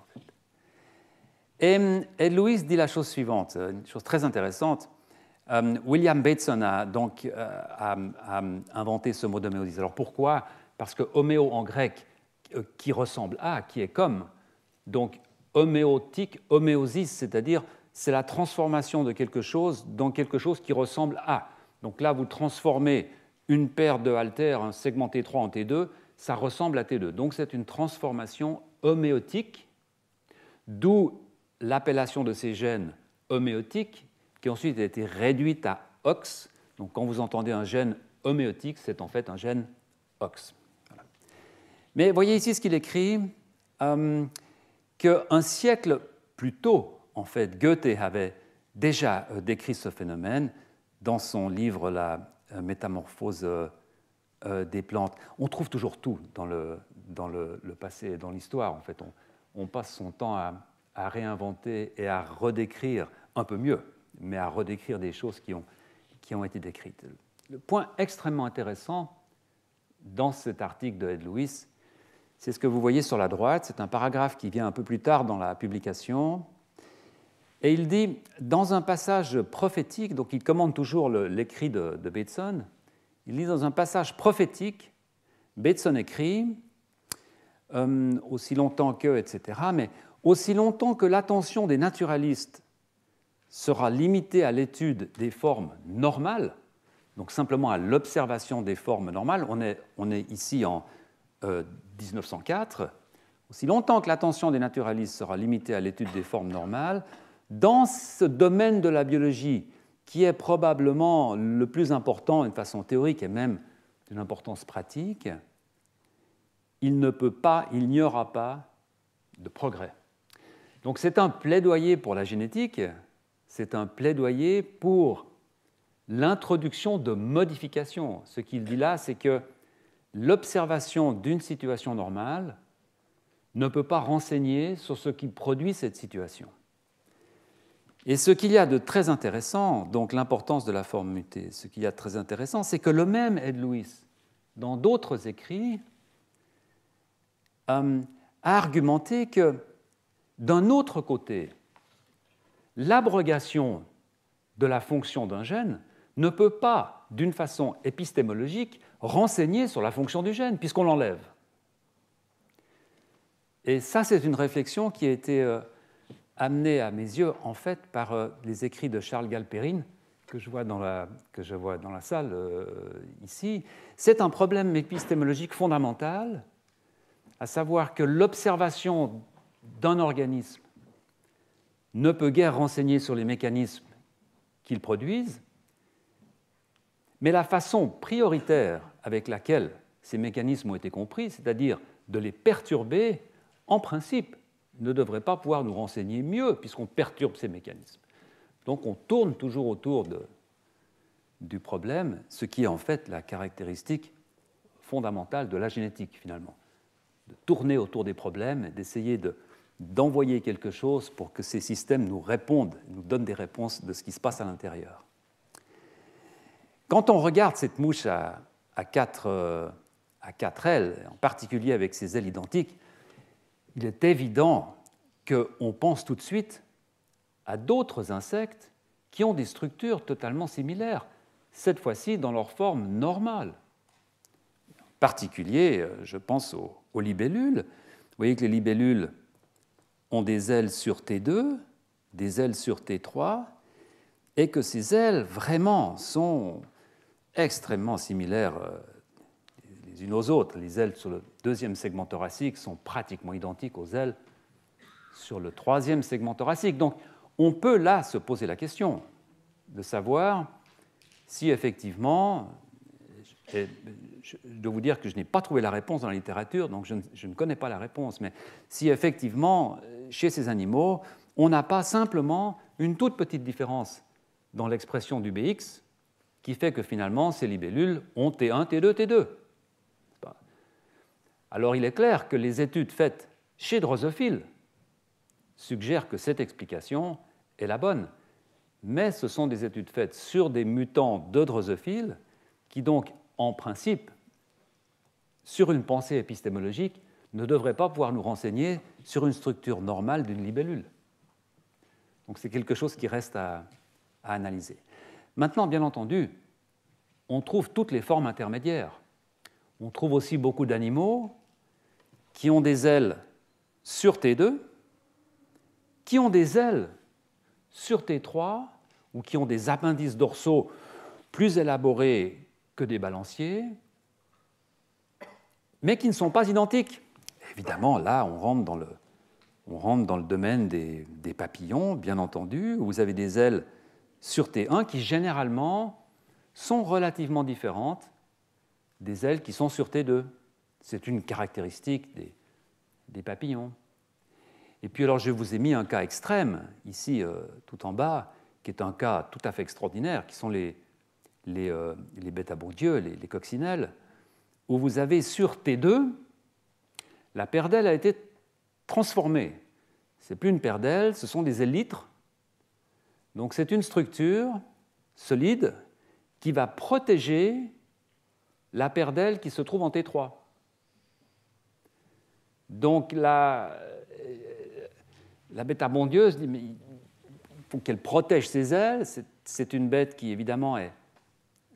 Euh, Ed Lewis dit la chose suivante, une chose très intéressante. Euh, William Bateson a donc euh, inventé ce mot d'homéosis. Alors pourquoi Parce que homéo en grec, euh, qui ressemble à, qui est comme, donc homéotique, homéosis, c'est-à-dire c'est la transformation de quelque chose dans quelque chose qui ressemble à. Donc là, vous transformez une paire de haltères, un segment T3 en T2, ça ressemble à T2. Donc c'est une transformation homéotique, d'où l'appellation de ces gènes homéotiques qui ensuite a été réduite à OX. Donc quand vous entendez un gène homéotique, c'est en fait un gène OX. Mais voyez ici ce qu'il écrit, euh, qu'un siècle plus tôt, en fait, Goethe avait déjà euh, décrit ce phénomène dans son livre La euh, métamorphose des plantes. On trouve toujours tout dans le, dans le, passé et dans l'histoire. En fait, on, passe son temps à réinventer et à redécrire un peu mieux mais à redécrire des choses qui ont, qui ont été décrites. Le point extrêmement intéressant dans cet article de Ed Lewis, c'est ce que vous voyez sur la droite, c'est un paragraphe qui vient un peu plus tard dans la publication, et il dit, dans un passage prophétique, donc il commande toujours l'écrit de, Bateson, il dit dans un passage prophétique, Bateson écrit, euh, aussi longtemps que, etc., mais aussi longtemps que l'attention des naturalistes sera limité à l'étude des formes normales, donc simplement à l'observation des formes normales. On est, ici en 1904. Euh, Aussi longtemps que l'attention des naturalistes sera limitée à l'étude des formes normales, dans ce domaine de la biologie, qui est probablement le plus important d'une façon théorique et même d'une importance pratique, il ne peut pas, il n'y aura pas de progrès. Donc c'est un plaidoyer pour la génétique, c'est un plaidoyer pour l'introduction de modifications. Ce qu'il dit là, c'est que l'observation d'une situation normale ne peut pas renseigner sur ce qui produit cette situation. Et ce qu'il y a de très intéressant, donc l'importance de la forme mutée, ce qu'il y a de très intéressant, c'est que le même Ed Lewis, dans d'autres écrits, euh, a argumenté que d'un autre côté, l'abrogation de la fonction d'un gène ne peut pas, d'une façon épistémologique, renseigner sur la fonction du gène, puisqu'on l'enlève. Et ça, c'est une réflexion qui a été euh, amenée à mes yeux, en fait, par euh, les écrits de Charles Galperine, que je vois dans la, que je vois dans la salle euh, ici. C'est un problème épistémologique fondamental, à savoir que l'observation d'un organisme ne peut guère renseigner sur les mécanismes qu'ils produisent, mais la façon prioritaire avec laquelle ces mécanismes ont été compris, c'est-à-dire de les perturber, en principe, ne devrait pas pouvoir nous renseigner mieux puisqu'on perturbe ces mécanismes. Donc on tourne toujours autour du problème, ce qui est en fait la caractéristique fondamentale de la génétique finalement, de tourner autour des problèmes, d'essayer de d'envoyer quelque chose pour que ces systèmes nous répondent, nous donnent des réponses de ce qui se passe à l'intérieur. Quand on regarde cette mouche à, quatre, euh, à ailes, en particulier avec ses ailes identiques, il est évident qu'on pense tout de suite à d'autres insectes qui ont des structures totalement similaires, cette fois-ci dans leur forme normale. En particulier, euh, je pense aux libellules. Vous voyez que les libellules ont des ailes sur T2, des ailes sur T3, et que ces ailes vraiment sont extrêmement similaires euh, les unes aux autres. Les ailes sur le deuxième segment thoracique sont pratiquement identiques aux ailes sur le troisième segment thoracique. Donc on peut là se poser la question de savoir si effectivement et euh, je dois vous dire que je n'ai pas trouvé la réponse dans la littérature, donc je ne, connais pas la réponse. Mais si effectivement, euh, chez ces animaux, on n'a pas simplement une toute petite différence dans l'expression du BX qui fait que finalement ces libellules ont T1, T2, T2. Alors il est clair que les études faites chez drosophiles suggèrent que cette explication est la bonne. Mais ce sont des études faites sur des mutants de drosophiles qui donc en principe, sur une pensée épistémologique, ne devrait pas pouvoir nous renseigner sur une structure normale d'une libellule. Donc c'est quelque chose qui reste à, à analyser. Maintenant, bien entendu, on trouve toutes les formes intermédiaires. On trouve aussi beaucoup d'animaux qui ont des ailes sur T2, qui ont des ailes sur T3, ou qui ont des appendices dorsaux plus élaborés que des balanciers, mais qui ne sont pas identiques. Évidemment, là, on rentre dans le, on rentre dans le domaine des, papillons, bien entendu, où vous avez des ailes sur T1 qui généralement sont relativement différentes des ailes qui sont sur T2. C'est une caractéristique des, papillons. Et puis alors je vous ai mis un cas extrême, ici euh, tout en bas, qui est un cas tout à fait extraordinaire, qui sont les, euh, les, bêtes abondieuses, les, coccinelles, où vous avez sur T2, la paire d'ailes a été transformée. Ce n'est plus une paire d'ailes, ce sont des élytres. Donc c'est une structure solide qui va protéger la paire d'ailes qui se trouve en T3. Donc la, euh, la bête abondieuse dit, il faut qu'elle protège ses ailes. C'est une bête qui évidemment est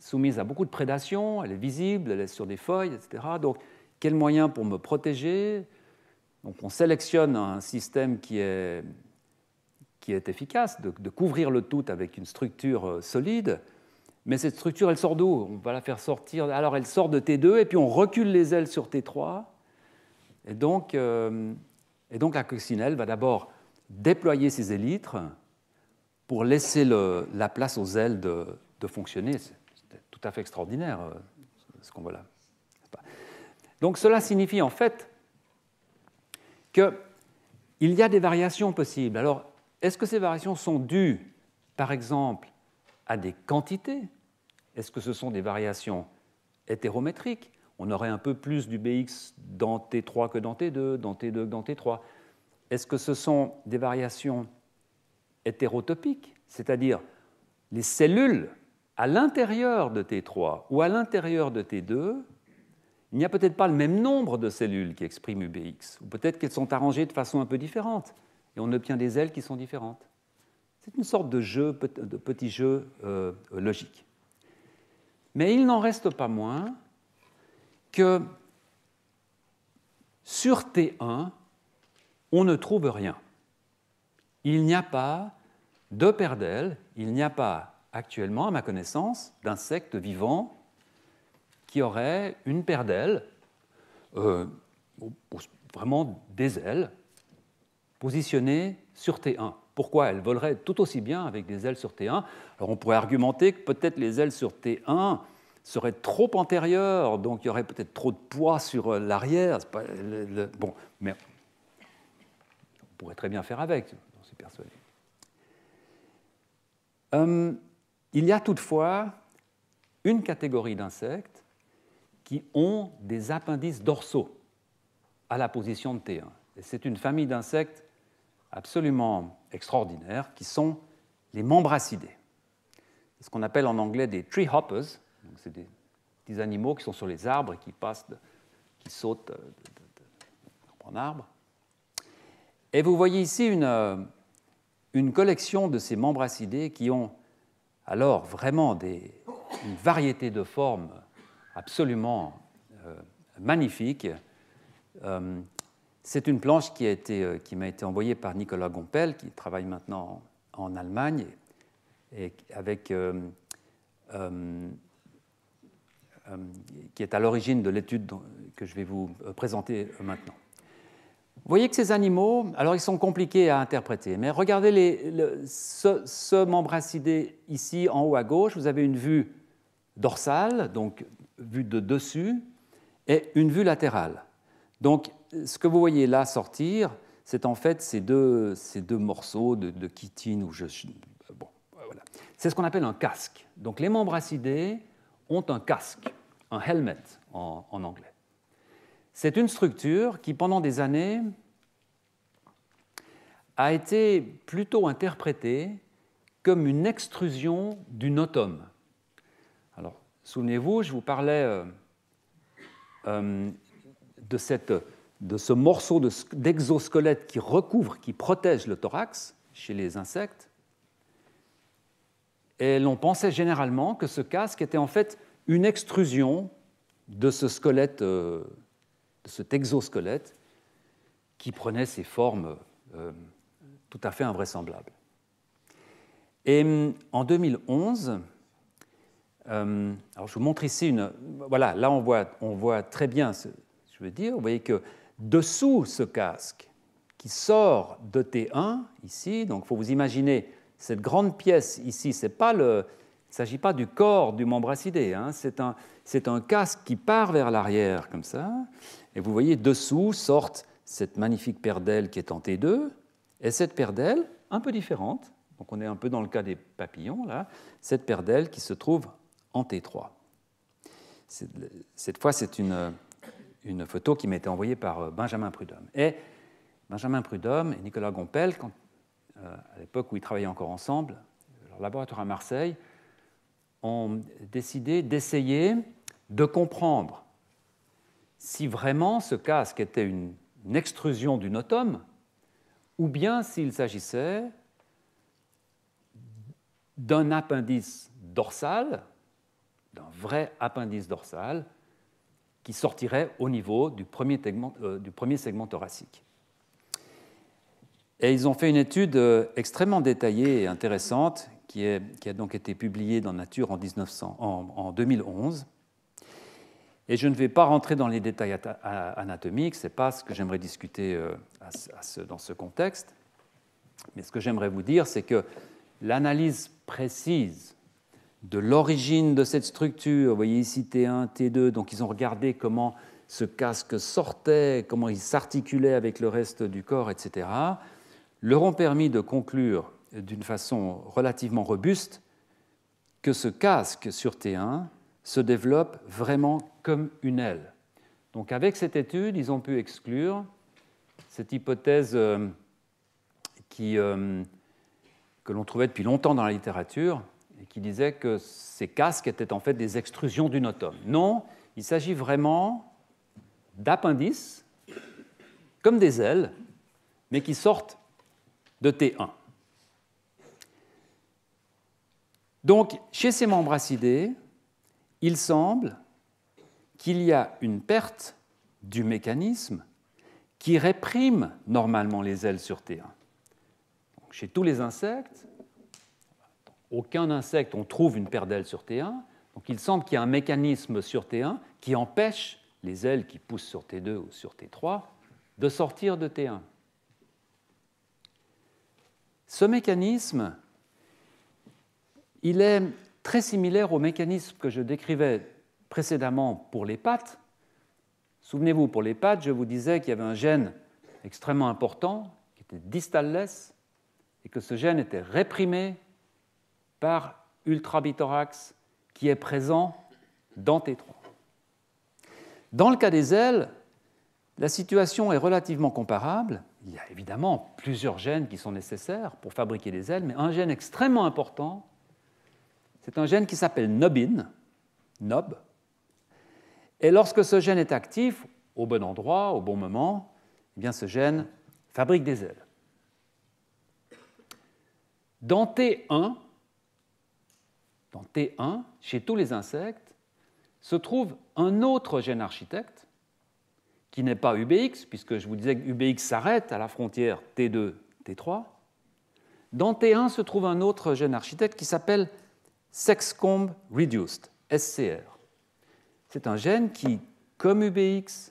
soumise à beaucoup de prédation, elle est visible, elle est sur des feuilles, etc. Donc, quel moyen pour me protéger Donc, on sélectionne un système qui est, qui est efficace, de, couvrir le tout avec une structure euh, solide. Mais cette structure, elle sort d'où On va la faire sortir. Alors, elle sort de T2 et puis on recule les ailes sur T3. Et donc, euh, et donc la coccinelle va d'abord déployer ses élytres pour laisser la place aux ailes de fonctionner fait extraordinaire, euh, ce qu'on voit là. Donc cela signifie en fait qu'il y a des variations possibles. Alors, est-ce que ces variations sont dues, par exemple, à des quantités Est-ce que ce sont des variations hétérométriques On aurait un peu plus du BX dans T3 que dans T2, dans T2 que dans T3. Est-ce que ce sont des variations hétérotopiques C'est-à-dire, les cellules à l'intérieur de T3 ou à l'intérieur de T2, il n'y a peut-être pas le même nombre de cellules qui expriment UBX, ou peut-être qu'elles sont arrangées de façon un peu différente, et on obtient des ailes qui sont différentes. C'est une sorte de, jeu, de petit jeu euh, logique. Mais il n'en reste pas moins que sur T1, on ne trouve rien. Il n'y a pas de paires d'ailes, il n'y a pas actuellement, à ma connaissance, d'insectes vivants qui auraient une paire d'ailes, euh, vraiment des ailes, positionnées sur T1. Pourquoi elles voleraient tout aussi bien avec des ailes sur T1 Alors on pourrait argumenter que peut-être les ailes sur T1 seraient trop antérieures, donc il y aurait peut-être trop de poids sur euh, l'arrière. Bon, mais on pourrait très bien faire avec, j'en suis persuadé. Euh, il y a toutefois une catégorie d'insectes qui ont des appendices dorsaux à la position de T1. c'est une famille d'insectes absolument extraordinaire qui sont les membracidés. Ce qu'on appelle en anglais des tree hoppers, c'est des, des, animaux qui sont sur les arbres et qui passent, qui sautent euh, en arbre. Et vous voyez ici une, euh, une collection de ces membracidés qui ont alors vraiment des, une variété de formes absolument euh, magnifiques. magnifique. Euh, c'est une planche qui euh, m'a été, été envoyée par Nicolas Gompel, qui travaille maintenant en, Allemagne, et qui est à l'origine de l'étude que je vais vous présenter maintenant. Vous voyez que ces animaux, alors ils sont compliqués à interpréter, mais regardez les, ce, membracidé ici en haut à gauche, vous avez une vue dorsale, donc vue de dessus, et une vue latérale. Donc ce que vous voyez là sortir, c'est en fait ces deux, ces deux morceaux de, de chitine ou je, bon, C'est ce qu'on appelle un casque. Donc les membracidés ont un casque, un helmet en anglais. C'est une structure qui, pendant des années, a été plutôt interprétée comme une extrusion du notum. Alors, souvenez-vous, je vous parlais euh, euh, de, cette, de, ce morceau d'exosquelette qui recouvre, qui protège le thorax chez les insectes. Et l'on pensait généralement que ce casque était en fait une extrusion de ce squelette. Euh, de cet exosquelette qui prenait ces formes euh, tout à fait invraisemblables. Et hum, en 2011, hum, je vous montre ici une. Voilà, là on voit, on voit très bien ce je veux dire. Vous voyez que dessous ce casque qui sort de T1 ici, donc il faut vous imaginer cette grande pièce ici, c'est pas le, il ne s'agit pas du corps du membre hein, c'est un casque qui part vers l'arrière comme ça, et vous voyez, dessous sortent cette magnifique paire d'ailes qui est en T2, et cette paire d'ailes un peu différente, donc on est un peu dans le cas des papillons là, cette paire d'ailes qui se trouve en T3. Cette fois, c'est une, photo qui m'a été envoyée par euh, Benjamin Prudhomme. Et Benjamin Prudhomme et Nicolas Gompel, euh, à l'époque où ils travaillaient encore ensemble, leur laboratoire à Marseille, ont décidé d'essayer de comprendre si vraiment ce casque était une, extrusion du notum, ou bien s'il s'agissait d'un appendice dorsal, d'un vrai appendice dorsal, qui sortirait au niveau du premier, euh, segment, thoracique. Et ils ont fait une étude euh, extrêmement détaillée et intéressante qui, a donc été publiée dans Nature en 2011 et je ne vais pas rentrer dans les détails anatomiques, ce n'est pas ce que j'aimerais discuter euh, dans ce contexte. Mais ce que j'aimerais vous dire, c'est que l'analyse précise de l'origine de cette structure, vous voyez ici T1, T2, donc ils ont regardé comment ce casque sortait, comment il s'articulait avec le reste du corps, etc., leur ont permis de conclure d'une façon relativement robuste que ce casque sur T1 se développe vraiment comme une aile. Donc avec cette étude, ils ont pu exclure cette hypothèse euh, euh, que l'on trouvait depuis longtemps dans la littérature et qui disait que ces casques étaient en fait des extrusions du notum. Non, il s'agit vraiment d'appendices comme des ailes, mais qui sortent de T1. Donc, chez ces membres acidés, il semble qu'il y a une perte du mécanisme qui réprime normalement les ailes sur T1. chez tous les insectes, aucun insecte, on trouve une paire d'ailes sur T1. Donc il semble qu'il y a un mécanisme sur T1 qui empêche les ailes qui poussent sur T2 ou sur T3 de sortir de T1. Ce mécanisme, il est très similaire au mécanisme que je décrivais précédemment pour les pattes, souvenez-vous, pour les pattes, je vous disais qu'il y avait un gène extrêmement important qui était distalless et que ce gène était réprimé par ultrabithorax qui est présent dans T3. Dans le cas des ailes, la situation est relativement comparable. Il y a évidemment plusieurs gènes qui sont nécessaires pour fabriquer des ailes, mais un gène extrêmement important, c'est un gène qui s'appelle nobin, nob, et lorsque ce gène est actif, au bon endroit, au bon moment, eh bien ce gène fabrique des ailes. Dans 1 dans T1, chez tous les insectes, se trouve un autre gène architecte qui n'est pas UBX, puisque je vous disais que UBX s'arrête à la frontière T2, T3. Dans T1 se trouve un autre gène architecte qui s'appelle Sexcomb Reduced, SCR c'est un gène qui, comme UBX,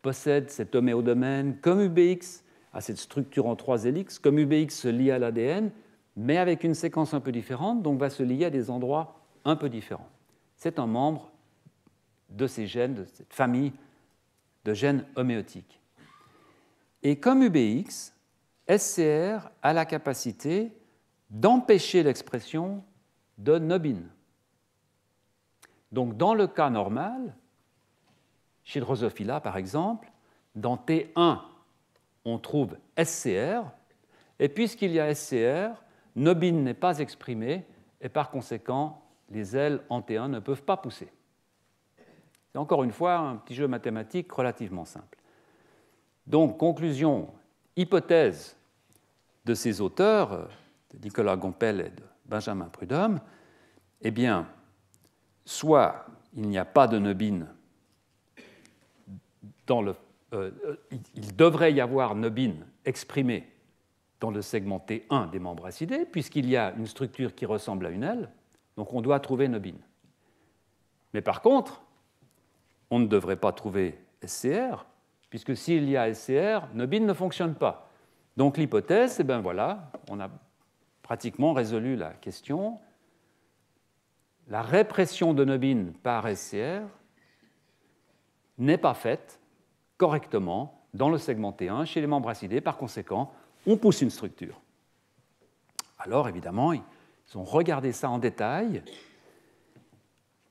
possède cet homéodomaine, comme UBX a cette structure en trois hélices, comme UBX se lie à l'ADN, mais avec une séquence un peu différente, donc va se lier à des endroits un peu différents. C'est un membre de ces gènes, de cette famille de gènes homéotiques. Et comme UBX, SCR a la capacité d'empêcher l'expression de nobine. Donc dans le cas normal, chez Drosophila par exemple, dans T1, on trouve SCR, et puisqu'il y a SCR, Nobine n'est pas exprimée, et par conséquent, les ailes en T1 ne peuvent pas pousser. C'est encore une fois un petit jeu mathématique relativement simple. Donc, conclusion, hypothèse de ces auteurs, de Nicolas Gompel et de Benjamin Prudhomme, eh bien, soit il n'y a pas de nobine dans le, euh, euh, il devrait y avoir nobine exprimée dans le segment T1 des membres acidés, puisqu'il y a une structure qui ressemble à une aile, donc on doit trouver nobine. Mais par contre, on ne devrait pas trouver SCR, puisque s'il y a SCR, nobine ne fonctionne pas. Donc l'hypothèse, eh ben voilà, on a pratiquement résolu la question la répression de Nobin par SCR n'est pas faite correctement dans le segment T1 chez les membres acidés. Par conséquent, on pousse une structure. Alors évidemment, ils ont regardé ça en détail.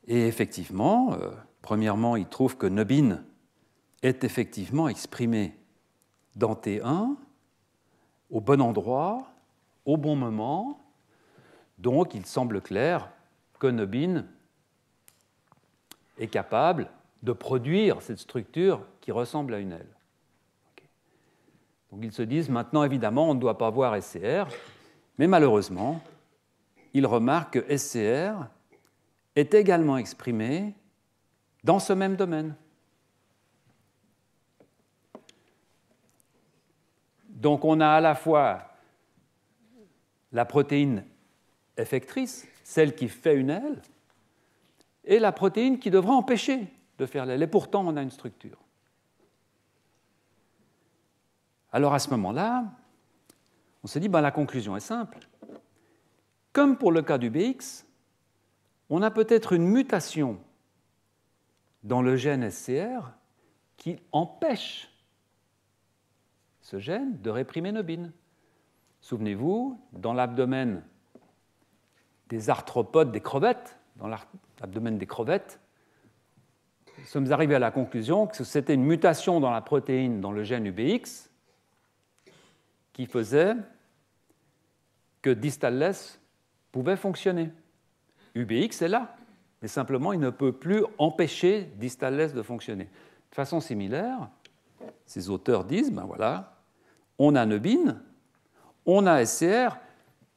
Et effectivement, euh, premièrement, ils trouvent que Nobin est effectivement exprimé dans T1, au bon endroit, au bon moment. Donc il semble clair Nobine est capable de produire cette structure qui ressemble à une aile. Donc ils se disent maintenant, évidemment, on ne doit pas voir SCR, mais malheureusement, ils remarquent que SCR est également exprimé dans ce même domaine. Donc on a à la fois la protéine effectrice celle qui fait une aile, et la protéine qui devra empêcher de faire l'aile. Et pourtant, on a une structure. Alors à ce moment-là, on s'est dit, ben, la conclusion est simple. Comme pour le cas du BX, on a peut-être une mutation dans le gène SCR qui empêche ce gène de réprimer Nobine. Souvenez-vous, dans l'abdomen des arthropodes, des crevettes, dans l'abdomen des crevettes, nous sommes arrivés à la conclusion que c'était une mutation dans la protéine, dans le gène UBX, qui faisait que distalès pouvait fonctionner. UBX est là, mais simplement il ne peut plus empêcher distalès de fonctionner. De façon similaire, ces auteurs disent, ben voilà, on a neubine, on a SCR,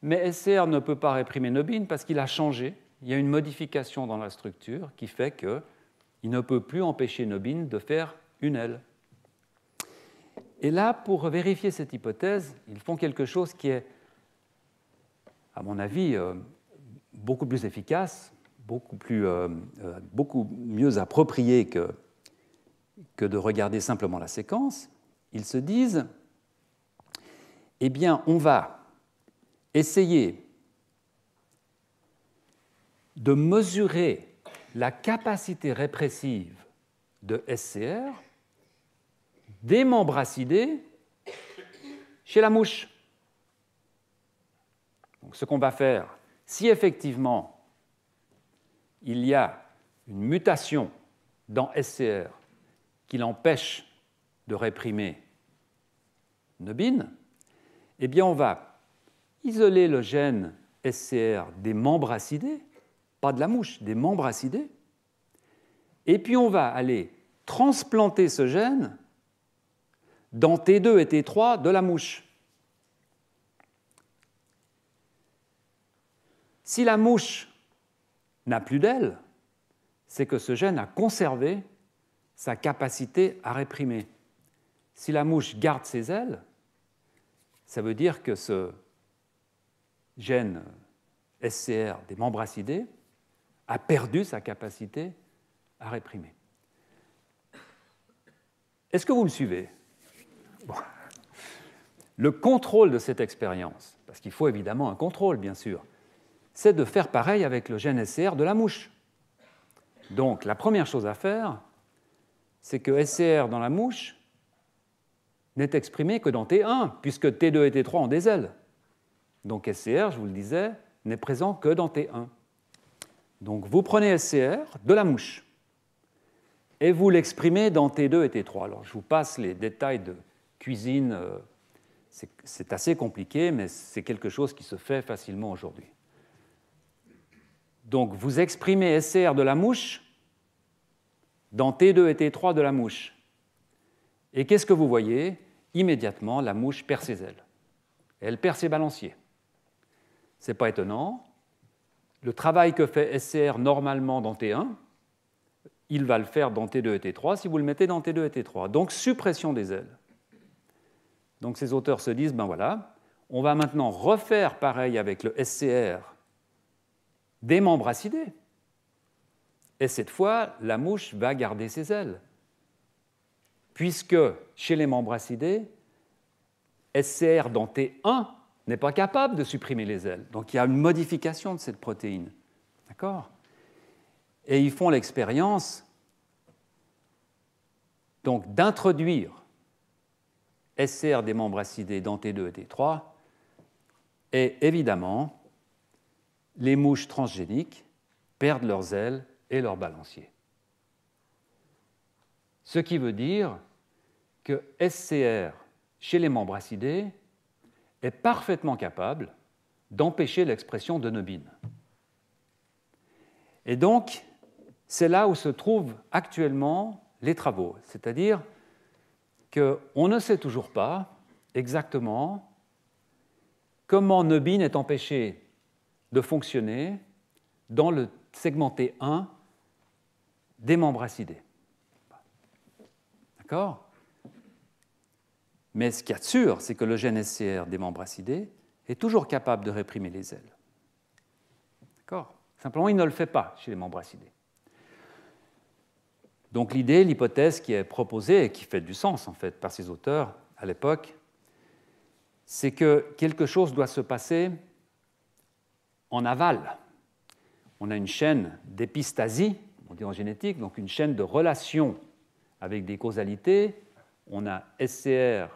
mais SR ne peut pas réprimer Nobin parce qu'il a changé. Il y a une modification dans la structure qui fait qu'il ne peut plus empêcher Nobin de faire une aile. Et là, pour vérifier cette hypothèse, ils font quelque chose qui est, à mon avis, euh, beaucoup plus efficace, beaucoup, plus, euh, euh, beaucoup mieux approprié que de regarder simplement la séquence. Ils se disent, eh bien, on va essayer de mesurer la capacité répressive de SCR des chez la mouche. Donc ce qu'on va faire, si effectivement il y a une mutation dans SCR qui l'empêche de réprimer Nobine, eh bien on va isoler le gène SCR des membres acidés, pas de la mouche, des membres acidés, et puis on va aller transplanter ce gène dans T2 et T3 de la mouche. Si la mouche n'a plus d'ailes, c'est que ce gène a conservé sa capacité à réprimer. Si la mouche garde ses ailes, ça veut dire que ce gène SCR des membracidés a perdu sa capacité à réprimer. Est-ce que vous me suivez Le contrôle de cette expérience, parce qu'il faut évidemment un contrôle, bien sûr, c'est de faire pareil avec le gène SCR de la mouche. Donc la première chose à faire, c'est que SCR dans la mouche n'est exprimé que dans T1, puisque T2 et T3 ont des ailes. Donc SCR, je vous le disais, n'est présent que dans T1. Donc vous prenez SCR de la mouche et vous l'exprimez dans T2 et T3. Alors je vous passe les détails de cuisine, euh, c'est assez compliqué, mais c'est quelque chose qui se fait facilement aujourd'hui. Donc vous exprimez SCR de la mouche dans T2 et T3 de la mouche. Et qu'est-ce que vous voyez Immédiatement, la mouche perd ses ailes. Elle perd ses balanciers. C'est pas étonnant. Le travail que fait SCR normalement dans T1, il va le faire dans T2 et T3 si vous le mettez dans T2 et T3. Donc suppression des ailes. Donc ces auteurs se disent, ben voilà, on va maintenant refaire pareil avec le SCR des membres acidés. Et cette fois, la mouche va garder ses ailes. Puisque chez les membres acidés, SCR dans T1 n'est pas capable de supprimer les ailes. Donc il y a une modification de cette protéine. D'accord Et ils font l'expérience donc d'introduire SCR des membres acidés dans T2 et T3. Et évidemment, les mouches transgéniques perdent leurs ailes et leur balancier. Ce qui veut dire que SCR chez les membres acidés est parfaitement capable d'empêcher l'expression de nobine. Et donc, c'est là où se trouvent actuellement les travaux, c'est-à-dire qu'on ne sait toujours pas exactement comment nobine est empêché de fonctionner dans le segment T1 des membres acidés. D'accord mais ce qu'il y a de sûr, c'est que le gène SCR des membracidés est toujours capable de réprimer les ailes. D'accord Simplement, il ne le fait pas chez les membracidés. Donc l'idée, l'hypothèse qui est proposée et qui fait du sens en fait par ces auteurs à l'époque, c'est que quelque chose doit se passer en aval. On a une chaîne d'épistasie, on dit en génétique, donc une chaîne de relations avec des causalités. On a SCR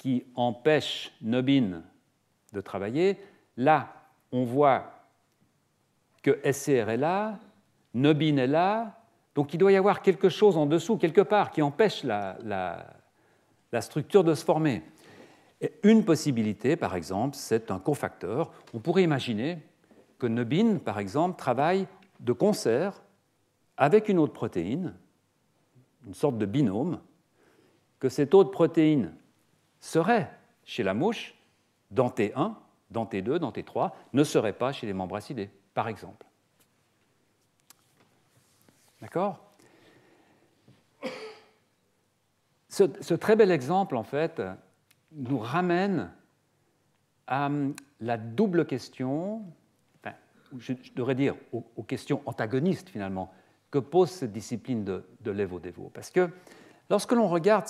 qui empêche Nobin de travailler, là, on voit que SCR est là, Nobin est là, donc il doit y avoir quelque chose en dessous, quelque part, qui empêche la, structure de se former. une possibilité, par exemple, c'est un cofacteur. On pourrait imaginer que Nobin, par exemple, travaille de concert avec une autre protéine, une sorte de binôme, que cette autre protéine serait chez la mouche dans T1, dans T2, dans T3, ne serait pas chez les membres acidés, par exemple. D'accord ce, très bel exemple, en fait, nous ramène à hum, la double question, enfin, je, devrais dire aux, questions antagonistes, finalement, que pose cette discipline de, de lévo Parce que lorsque l'on regarde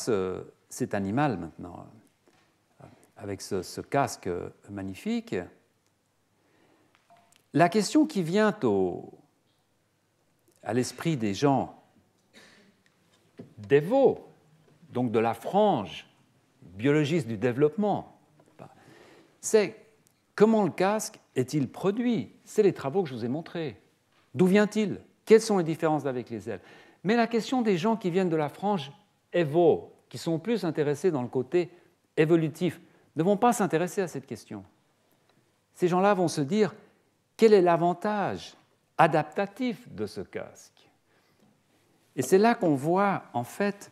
cet animal maintenant, avec ce, casque magnifique, la question qui vient à l'esprit des gens d'Evo, donc de la frange biologiste du développement, c'est comment le casque est-il produit C'est les travaux que je vous ai montrés. D'où vient-il Quelles sont les différences avec les ailes Mais la question des gens qui viennent de la frange Evo, qui sont plus intéressés dans le côté évolutif, ne vont pas s'intéresser à cette question. Ces gens-là vont se dire quel est l'avantage adaptatif de ce casque Et c'est là qu'on voit en fait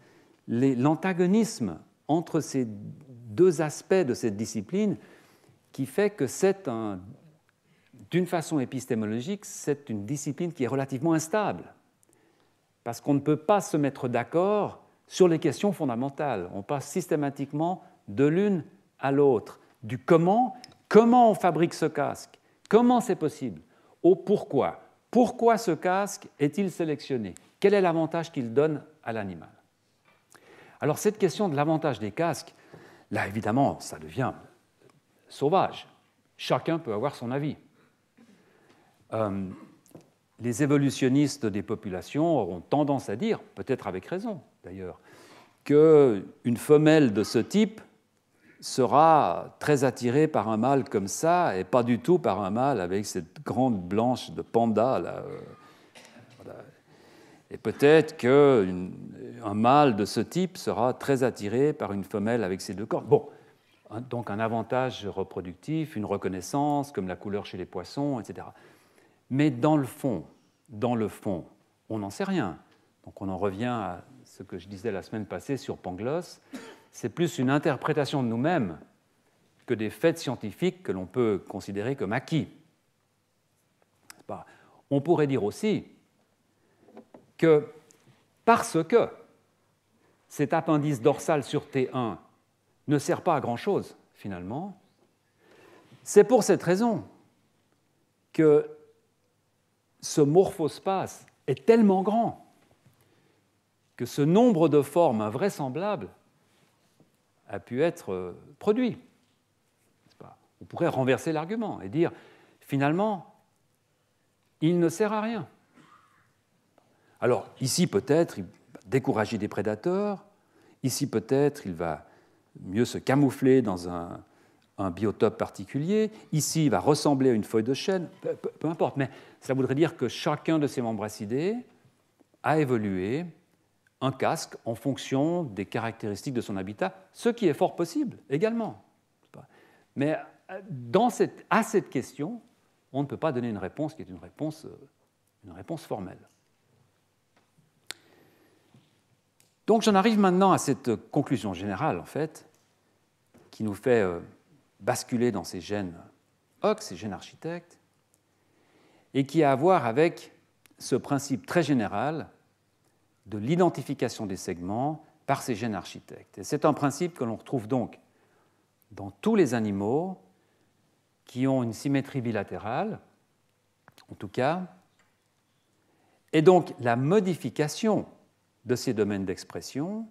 l'antagonisme entre ces deux aspects de cette discipline qui fait que c'est d'une façon épistémologique, c'est une discipline qui est relativement instable, parce qu'on ne peut pas se mettre d'accord sur les questions fondamentales. On passe systématiquement de l'une à l'autre, du comment, comment on fabrique ce casque, comment c'est possible, au pourquoi. Pourquoi ce casque est-il sélectionné Quel est l'avantage qu'il donne à l'animal Alors cette question de l'avantage des casques, là évidemment, ça devient sauvage. Chacun peut avoir son avis. Euh, les évolutionnistes des populations auront tendance à dire, peut-être avec raison d'ailleurs, qu'une femelle de ce type sera très attiré par un mâle comme ça et pas du tout par un mâle avec cette grande blanche de panda. Euh, et peut-être qu'un mâle de ce type sera très attiré par une femelle avec ces deux cornes. Bon, donc un avantage reproductif, une reconnaissance, comme la couleur chez les poissons, etc. Mais dans le fond, dans le fond, on n'en sait rien. Donc on en revient à ce que je disais la semaine passée sur Pangloss c'est plus une interprétation de nous-mêmes que des faits scientifiques que l'on peut considérer comme acquis. On pourrait dire aussi que parce que cet appendice dorsal sur T1 ne sert pas à grand-chose, finalement, c'est pour cette raison que ce morphospace est tellement grand que ce nombre de formes invraisemblables a pu être euh, produit. On pourrait renverser l'argument et dire, finalement, il ne sert à rien. Alors, ici, peut-être, il va décourager des prédateurs. Ici, peut-être, il va mieux se camoufler dans un, biotope particulier. Ici, il va ressembler à une feuille de chêne. Peu, importe. Mais cela voudrait dire que chacun de ces acidés a évolué un casque en fonction des caractéristiques de son habitat, ce qui est fort possible également. Mais euh, à cette question, on ne peut pas donner une réponse qui est euh, une réponse, formelle. Donc j'en arrive maintenant à cette conclusion générale, en fait, qui nous fait euh, basculer dans ces gènes OX, ces gènes architectes, et qui a à voir avec ce principe très général de l'identification des segments par ces gènes architectes. c'est un principe que l'on retrouve donc dans tous les animaux qui ont une symétrie bilatérale, en tout cas. Et donc la modification de ces domaines d'expression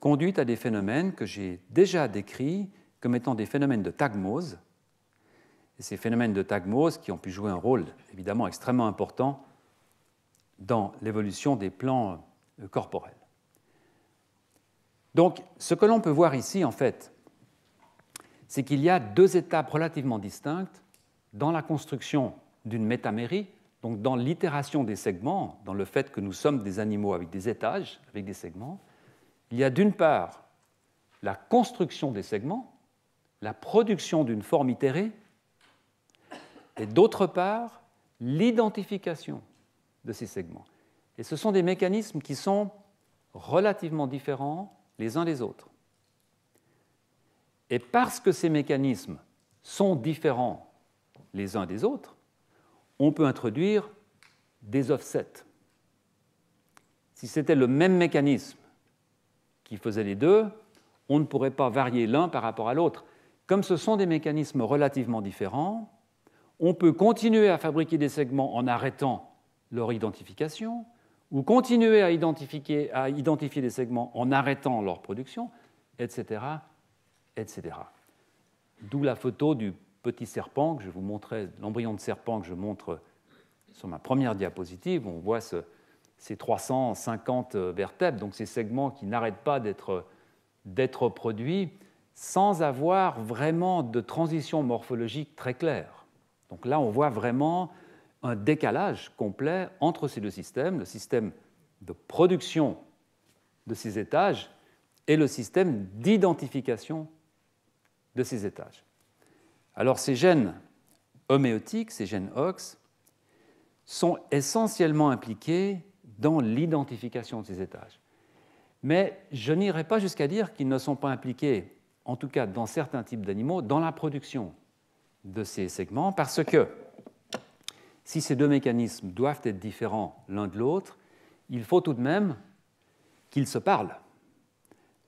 conduit à des phénomènes que j'ai déjà décrits comme étant des phénomènes de tagmose. Et ces phénomènes de tagmose qui ont pu jouer un rôle évidemment extrêmement important dans l'évolution des plans euh, corporels. Donc, ce que l'on peut voir ici, en fait, c'est qu'il y a deux étapes relativement distinctes dans la construction d'une métamérie, donc dans l'itération des segments, dans le fait que nous sommes des animaux avec des étages, avec des segments. Il y a d'une part la construction des segments, la production d'une forme itérée, et d'autre part l'identification de ces segments. Et ce sont des mécanismes qui sont relativement différents les uns des autres. Et parce que ces mécanismes sont différents les uns des autres, on peut introduire des offsets. Si c'était le même mécanisme qui faisait les deux, on ne pourrait pas varier l'un par rapport à l'autre. Comme ce sont des mécanismes relativement différents, on peut continuer à fabriquer des segments en arrêtant leur identification, ou continuer à identifier, à identifier des segments en arrêtant leur production, etc. etc. D'où la photo du petit serpent que je vous montrais, l'embryon de serpent que je montre sur ma première diapositive. On voit ces 350 euh, vertèbres, donc ces segments qui n'arrêtent pas d'être produits sans avoir vraiment de transition morphologique très claire. Donc là, on voit vraiment un décalage complet entre ces deux systèmes, le système de production de ces étages et le système d'identification de ces étages. Alors ces gènes homéotiques, ces gènes OX, sont essentiellement impliqués dans l'identification de ces étages. Mais je n'irai pas jusqu'à dire qu'ils ne sont pas impliqués, en tout cas dans certains types d'animaux, dans la production de ces segments, parce que si ces deux mécanismes doivent être différents l'un de l'autre, il faut tout de même qu'ils se parlent.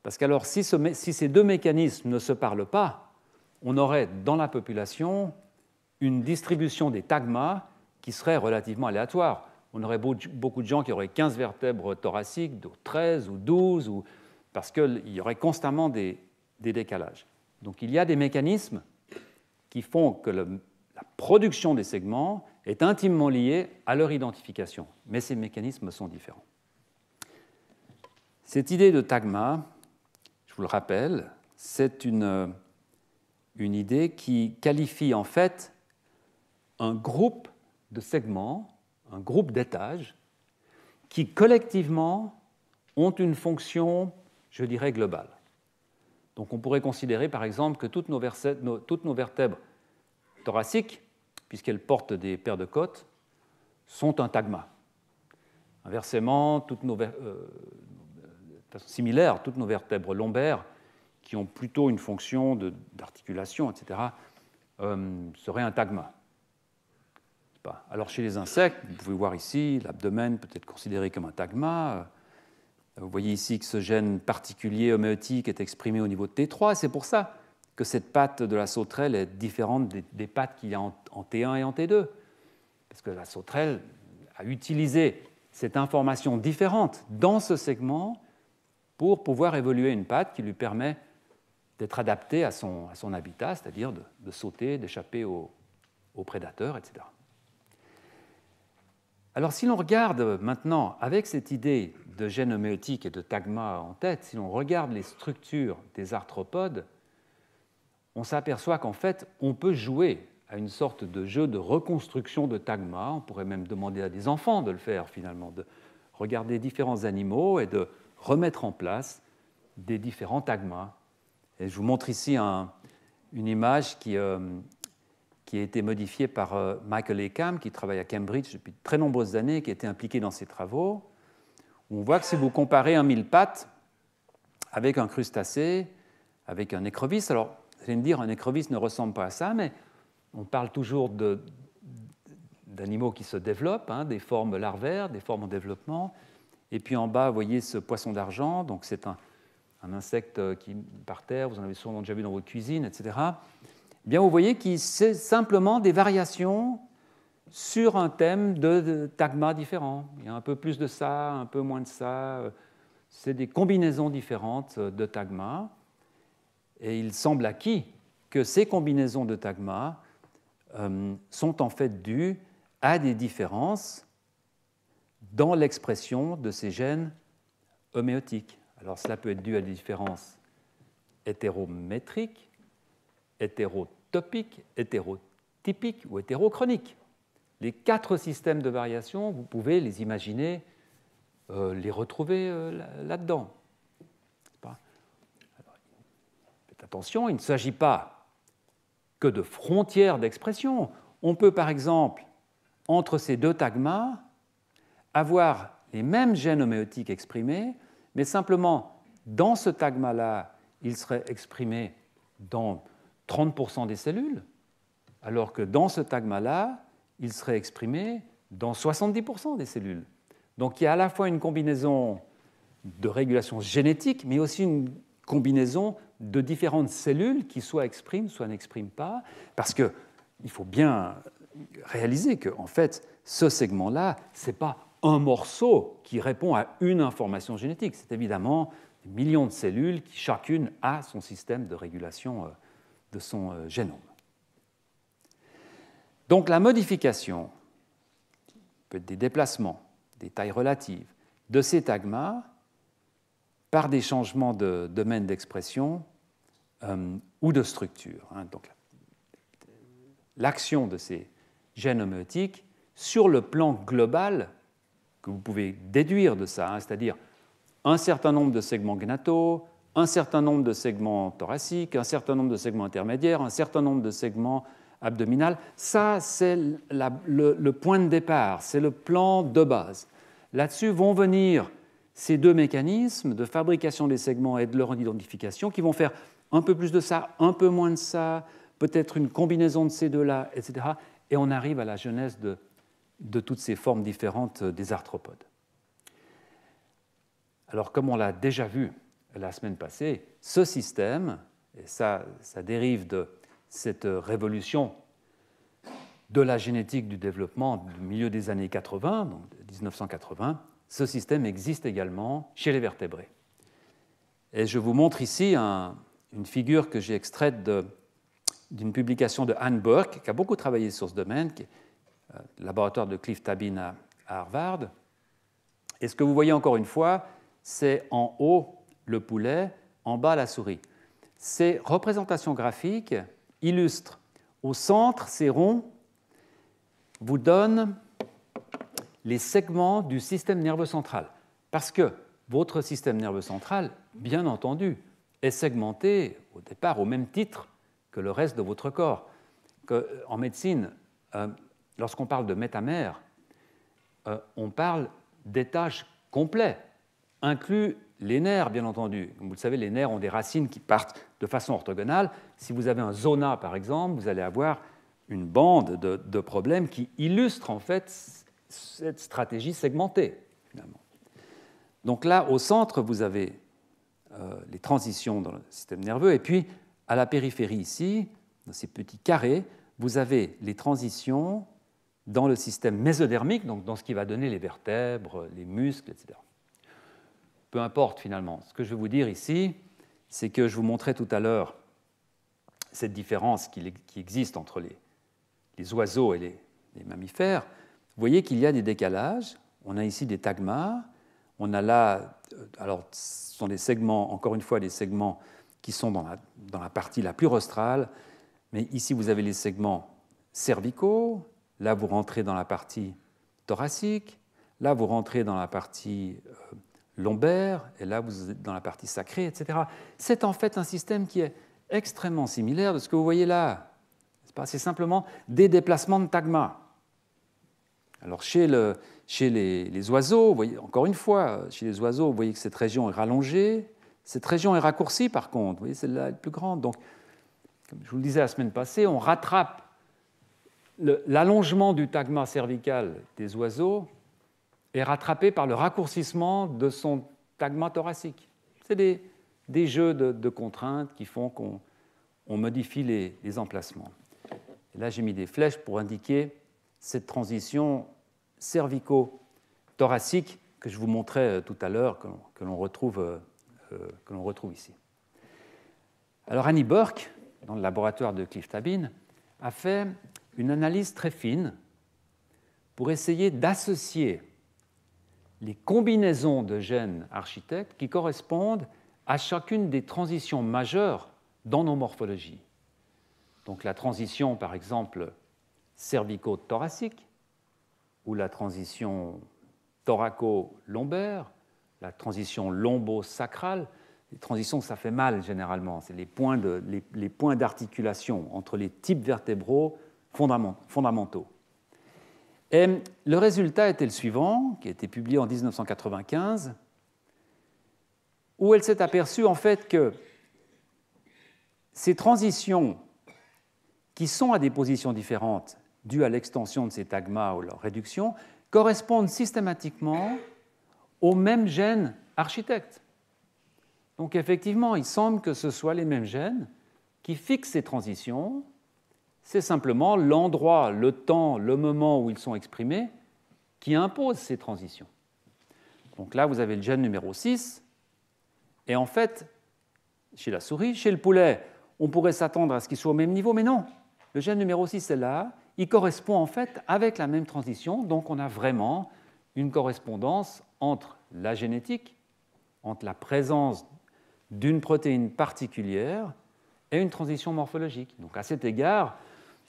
Parce qu'alors, si, si ces deux mécanismes ne se parlent pas, on aurait dans la population une distribution des tagmas qui serait relativement aléatoire. On aurait beaucoup de gens qui auraient 15 vertèbres thoraciques, 13 ou 12, parce qu'il y aurait constamment des, décalages. Donc il y a des mécanismes qui font que la production des segments est intimement liée à leur identification, mais ces mécanismes sont différents. Cette idée de tagma, je vous le rappelle, c'est une, une idée qui qualifie en fait un groupe de segments, un groupe d'étages, qui collectivement ont une fonction, je dirais, globale. Donc on pourrait considérer par exemple que toutes nos, vertèbres thoraciques puisqu'elles portent des paires de côtes, sont un tagma. Inversement, toutes nos, euh, de façon similaire, toutes nos vertèbres lombaires, qui ont plutôt une fonction d'articulation, etc., euh, seraient un tagma. Alors chez les insectes, vous pouvez voir ici, l'abdomen peut être considéré comme un tagma. Euh, vous voyez ici que ce gène particulier homéotique est exprimé au niveau de T3. C'est pour ça que cette patte de la sauterelle est différente des, pattes qu'il y a en en T1 et en T2, parce que la sauterelle a utilisé cette information différente dans ce segment pour pouvoir évoluer une patte qui lui permet d'être adaptée à son, habitat, c'est-à-dire de, sauter, d'échapper aux, prédateurs, etc. Alors si l'on regarde maintenant, avec cette idée de gène homéotique et de tagma en tête, si l'on regarde les structures des arthropodes, on s'aperçoit qu'en fait, on peut jouer à une sorte de jeu de reconstruction de tagma. On pourrait même demander à des enfants de le faire finalement, de regarder différents animaux et de remettre en place des différents tagmas. Et je vous montre ici une image euh, qui, a été modifiée par euh, Michael qui travaille à Cambridge depuis de très nombreuses années, qui a été impliqué dans ces travaux. On voit que si vous comparez un mille pattes avec un crustacé, avec un écrevisse, alors vous allez me dire, un écrevisse ne ressemble pas à ça, mais on parle toujours d'animaux qui se développent, hein, des formes larvaires, des formes en développement. Et puis en bas, vous voyez ce poisson d'argent, donc c'est un, insecte qui par terre, vous en avez sûrement déjà vu dans votre cuisine, etc. Eh bien, vous voyez que c'est simplement des variations sur un thème de tagma différent. Il y a un peu plus de ça, un peu moins de ça. C'est des combinaisons différentes de tagma. Et il semble acquis que ces combinaisons de tagmas... Euh, sont en fait dues à des différences dans l'expression de ces gènes homéotiques. Alors cela peut être dû à des différences hétérométriques, hétérotopiques, hétérotypiques ou hétérochroniques. Les quatre systèmes de variation, vous pouvez les imaginer, euh, les retrouver euh, là-dedans. Faites attention, il ne s'agit pas que de frontières d'expression. On peut par exemple, entre ces deux tagmas, avoir les mêmes gènes homéotiques exprimés, mais simplement dans ce tagma-là, il serait exprimé dans 30% des cellules, alors que dans ce tagma-là, il serait exprimé dans 70% des cellules. Donc il y a à la fois une combinaison de régulation génétique, mais aussi une combinaison de différentes cellules qui soit expriment, soit n'expriment pas, parce qu'il faut bien réaliser que, en fait, ce segment-là, ce n'est pas un morceau qui répond à une information génétique, c'est évidemment des millions de cellules qui chacune a son système de régulation euh, de son euh, génome. Donc la modification, peut-être des déplacements, des tailles relatives, de ces tagmas par des changements de domaine d'expression euh, ou de structure. Hein. Donc, l'action de ces gènes homéotiques sur le plan global que vous pouvez déduire de ça, hein, c'est-à-dire un certain nombre de segments gnataux, un certain nombre de segments thoraciques, un certain nombre de segments intermédiaires, un certain nombre de segments abdominaux. Ça, c'est le, point de départ, c'est le plan de base. Là-dessus vont venir ces deux mécanismes de fabrication des segments et de leur identification qui vont faire un peu plus de ça, un peu moins de ça, peut-être une combinaison de ces deux-là, etc. Et on arrive à la genèse de, toutes ces formes différentes des arthropodes. Alors comme on l'a déjà vu la semaine passée, ce système, et ça, ça dérive de cette révolution de la génétique du développement du milieu des années 80, donc 1980, ce système existe également chez les vertébrés. Et je vous montre ici une figure que j'ai extraite d'une publication de Anne Burke, qui a beaucoup travaillé sur ce domaine, qui est euh, laboratoire de Cliff Tabin à, à, Harvard. Et ce que vous voyez encore une fois, c'est en haut le poulet, en bas la souris. Ces représentations graphiques illustrent au centre ces ronds vous donnent les segments du système nerveux central. Parce que votre système nerveux central, bien entendu, est segmenté au départ au même titre que le reste de votre corps. Que, euh, en médecine, euh, lorsqu'on parle de métamère, euh, on parle tâches complets, inclus les nerfs, bien entendu. Comme vous le savez, les nerfs ont des racines qui partent de façon orthogonale. Si vous avez un zona, par exemple, vous allez avoir une bande de, de problèmes qui illustrent en fait cette stratégie segmentée, finalement. Donc là, au centre, vous avez euh, les transitions dans le système nerveux, et puis à la périphérie ici, dans ces petits carrés, vous avez les transitions dans le système mésodermique, donc dans ce qui va donner les vertèbres, les muscles, etc. Peu importe finalement. Ce que je vais vous dire ici, c'est que je vous montrais tout à l'heure cette différence qui existe entre les, oiseaux et les mammifères. Vous voyez qu'il y a des décalages. On a ici des tagmas. On a là, euh, alors ce sont des segments, encore une fois, des segments qui sont dans la, partie la plus rostrale. Mais ici, vous avez les segments cervicaux. Là, vous rentrez dans la partie thoracique. Là, vous rentrez dans la partie euh, lombaire. Et là, vous êtes dans la partie sacrée, etc. C'est en fait un système qui est extrêmement similaire de ce que vous voyez là. C'est simplement des déplacements de tagmas. Alors chez, les, oiseaux, voyez, encore une fois, euh, chez les oiseaux, vous voyez que cette région est rallongée. Cette région est raccourcie par contre, vous voyez, celle-là est plus grande. Donc, comme je vous le disais la semaine passée, on rattrape l'allongement du tagma cervical des oiseaux est rattrapé par le raccourcissement de son tagma thoracique. C'est des, jeux de, contraintes qui font qu'on modifie les, emplacements. là, j'ai mis des flèches pour indiquer cette transition cervico-thoracique que je vous montrais euh, tout à l'heure, que l'on retrouve, euh, euh, retrouve, ici. Alors Annie Burke, dans le laboratoire de Cliff Tabin, a fait une analyse très fine pour essayer d'associer les combinaisons de gènes architectes qui correspondent à chacune des transitions majeures dans nos morphologies. Donc la transition, par exemple, cervico-thoracique, ou la transition thoraco-lombaire, la transition lombo-sacrale. Les transitions, ça fait mal généralement. C'est les points, points d'articulation entre les types vertébraux fondamentaux. Et le résultat était le suivant, qui a été publié en 1995, où elle s'est aperçue en fait que ces transitions qui sont à des positions différentes dues à l'extension de ces tagmas ou leur réduction correspondent systématiquement aux mêmes gènes architectes. Donc effectivement, il semble que ce soit les mêmes gènes qui fixent ces transitions. C'est simplement l'endroit, le temps, le moment où ils sont exprimés qui impose ces transitions. Donc là, vous avez le gène numéro 6. Et en fait, chez la souris, chez le poulet, on pourrait s'attendre à ce qu'il soit au même niveau, mais non. Le gène numéro 6 est là, il correspond en fait avec la même transition, donc on a vraiment une correspondance entre la génétique, entre la présence d'une protéine particulière et une transition morphologique. Donc à cet égard,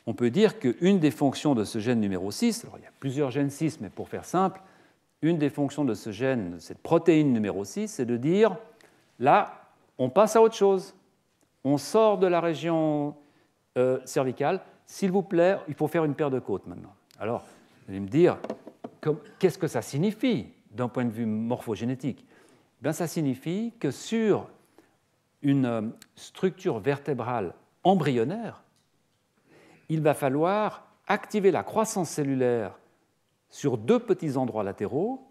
on peut dire qu'une des fonctions de ce gène numéro 6, alors il y a plusieurs gènes 6, mais pour faire simple, une des fonctions de ce gène, de cette protéine numéro 6, c'est de dire, là, on passe à autre chose. On sort de la région euh, cervicale, s'il vous plaît, il faut faire une paire de côtes maintenant. Alors, vous allez me dire, qu'est-ce que ça signifie d'un point de vue morphogénétique eh Bien, Ça signifie que sur une euh, structure vertébrale embryonnaire, il va falloir activer la croissance cellulaire sur deux petits endroits latéraux,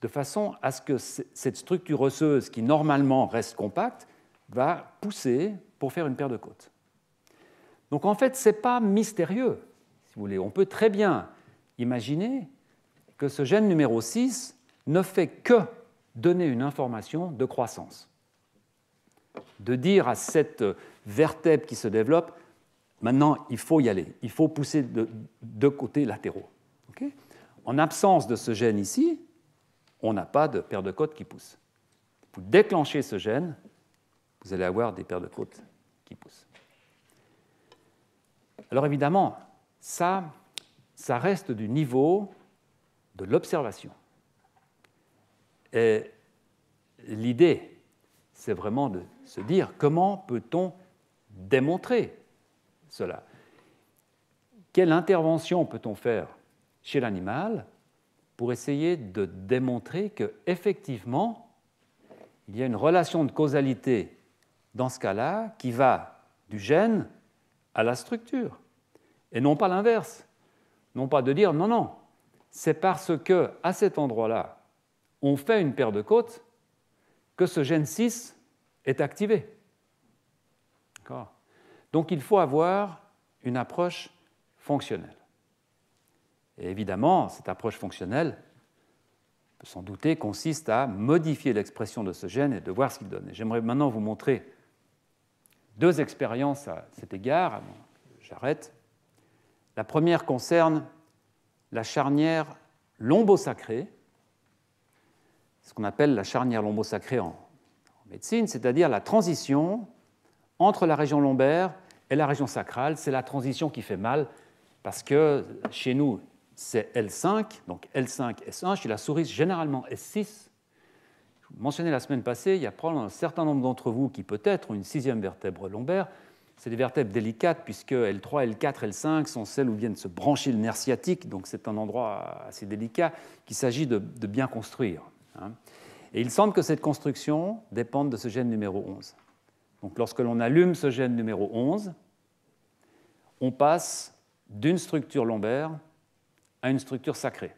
de façon à ce que cette structure osseuse, qui normalement reste compacte, va pousser pour faire une paire de côtes. Donc en fait, ce n'est pas mystérieux, si vous voulez. On peut très bien imaginer que ce gène numéro 6 ne fait que donner une information de croissance. De dire à cette vertèbre qui se développe, maintenant il faut y aller, il faut pousser de deux côtés latéraux. en absence de ce gène ici, on n'a pas de paire de côtes qui pousse. Vous déclenchez ce gène, vous allez avoir des paires de côtes qui poussent. Alors évidemment, ça, reste du niveau de l'observation. Et l'idée, c'est vraiment de se dire comment peut-on démontrer cela Quelle intervention peut-on faire chez l'animal pour essayer de démontrer qu'effectivement, il y a une relation de causalité dans ce cas-là qui va du gène à la structure et non pas l'inverse. Non pas de dire non, non, c'est parce que à cet endroit-là, on fait une paire de côtes que ce gène 6 est activé. Donc il faut avoir une approche fonctionnelle. Et évidemment, cette approche fonctionnelle, on peut s'en douter, consiste à modifier l'expression de ce gène et de voir ce qu'il donne. J'aimerais maintenant vous montrer deux expériences à cet égard. J'arrête. La première concerne la charnière lombosacrée, ce qu'on appelle la charnière lombosacrée en, médecine, c'est-à-dire la transition entre la région lombaire et la région sacrale. C'est la transition qui fait mal parce que chez nous, c'est L5, donc L5, S1, chez la souris, généralement S6. Je vous mentionnais la semaine passée, il y a probablement un certain nombre d'entre vous qui peut-être ont une sixième vertèbre lombaire. C'est des vertèbres délicates puisque L3, L4, L5 sont celles où viennent se brancher le nerf sciatique, donc c'est un endroit assez délicat qu'il s'agit de, bien construire. Hein. Et il semble que cette construction dépende de ce gène numéro 11. Donc lorsque l'on allume ce gène numéro 11, on passe d'une structure lombaire à une structure sacrée,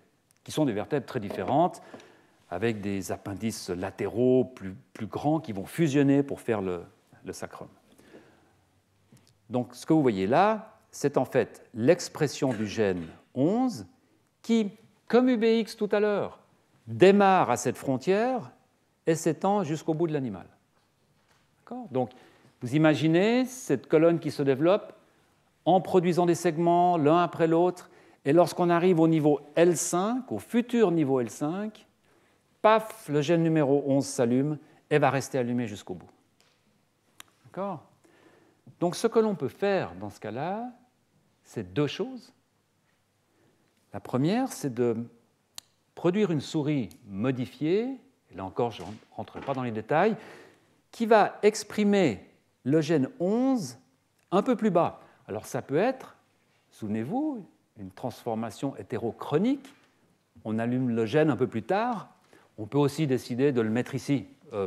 qui sont des vertèbres très différentes, avec des appendices latéraux plus, plus grands qui vont fusionner pour faire le sacrum. Donc ce que vous voyez là, c'est en fait l'expression du gène 11 qui, comme UBX tout à l'heure, démarre à cette frontière et s'étend jusqu'au bout de l'animal. Donc vous imaginez cette colonne qui se développe en produisant des segments l'un après l'autre, et lorsqu'on arrive au niveau L5, au futur niveau L5, paf, le gène numéro 11 s'allume et va rester allumé jusqu'au bout. D'accord donc ce que l'on peut faire dans ce cas-là, c'est deux choses. La première, c'est de produire une souris modifiée, et là encore je ne rentre pas dans les détails, qui va exprimer le gène 11 un peu plus bas. Alors ça peut être, souvenez-vous, une transformation hétérochronique. On allume le gène un peu plus tard. On peut aussi décider de le mettre ici, euh,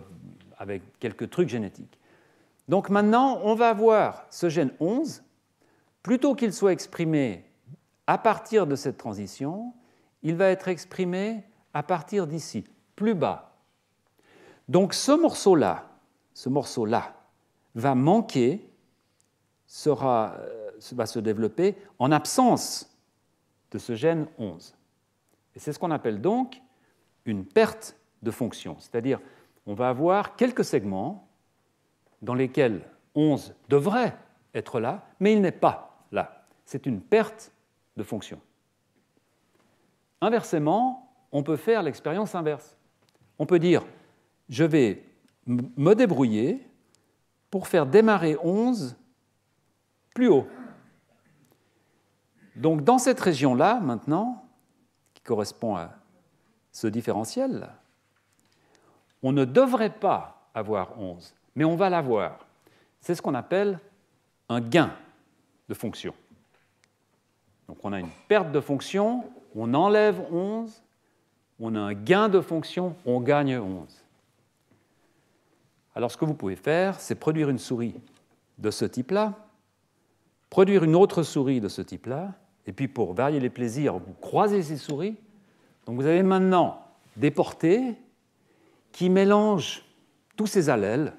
avec quelques trucs génétiques. Donc maintenant, on va avoir ce gène 11, plutôt qu'il soit exprimé à partir de cette transition, il va être exprimé à partir d'ici, plus bas. Donc ce morceau-là, ce morceau-là va manquer, euh, va se développer en absence de ce gène 11. Et c'est ce qu'on appelle donc une perte de fonction, c'est-à-dire on va avoir quelques segments dans lesquels 11 devrait être là, mais il n'est pas là. C'est une perte de fonction. Inversement, on peut faire l'expérience inverse. On peut dire, je vais me débrouiller pour faire démarrer 11 plus haut. Donc dans cette région-là, maintenant, qui correspond à ce différentiel, on ne devrait pas avoir 11 mais on va l'avoir. C'est ce qu'on appelle un gain de fonction. Donc on a une perte de fonction, on enlève 11, on a un gain de fonction, on gagne 11. Alors ce que vous pouvez faire, c'est produire une souris de ce type-là, produire une autre souris de ce type-là, et puis pour varier les plaisirs, vous croisez ces souris. Donc vous avez maintenant des portées qui mélangent tous ces allèles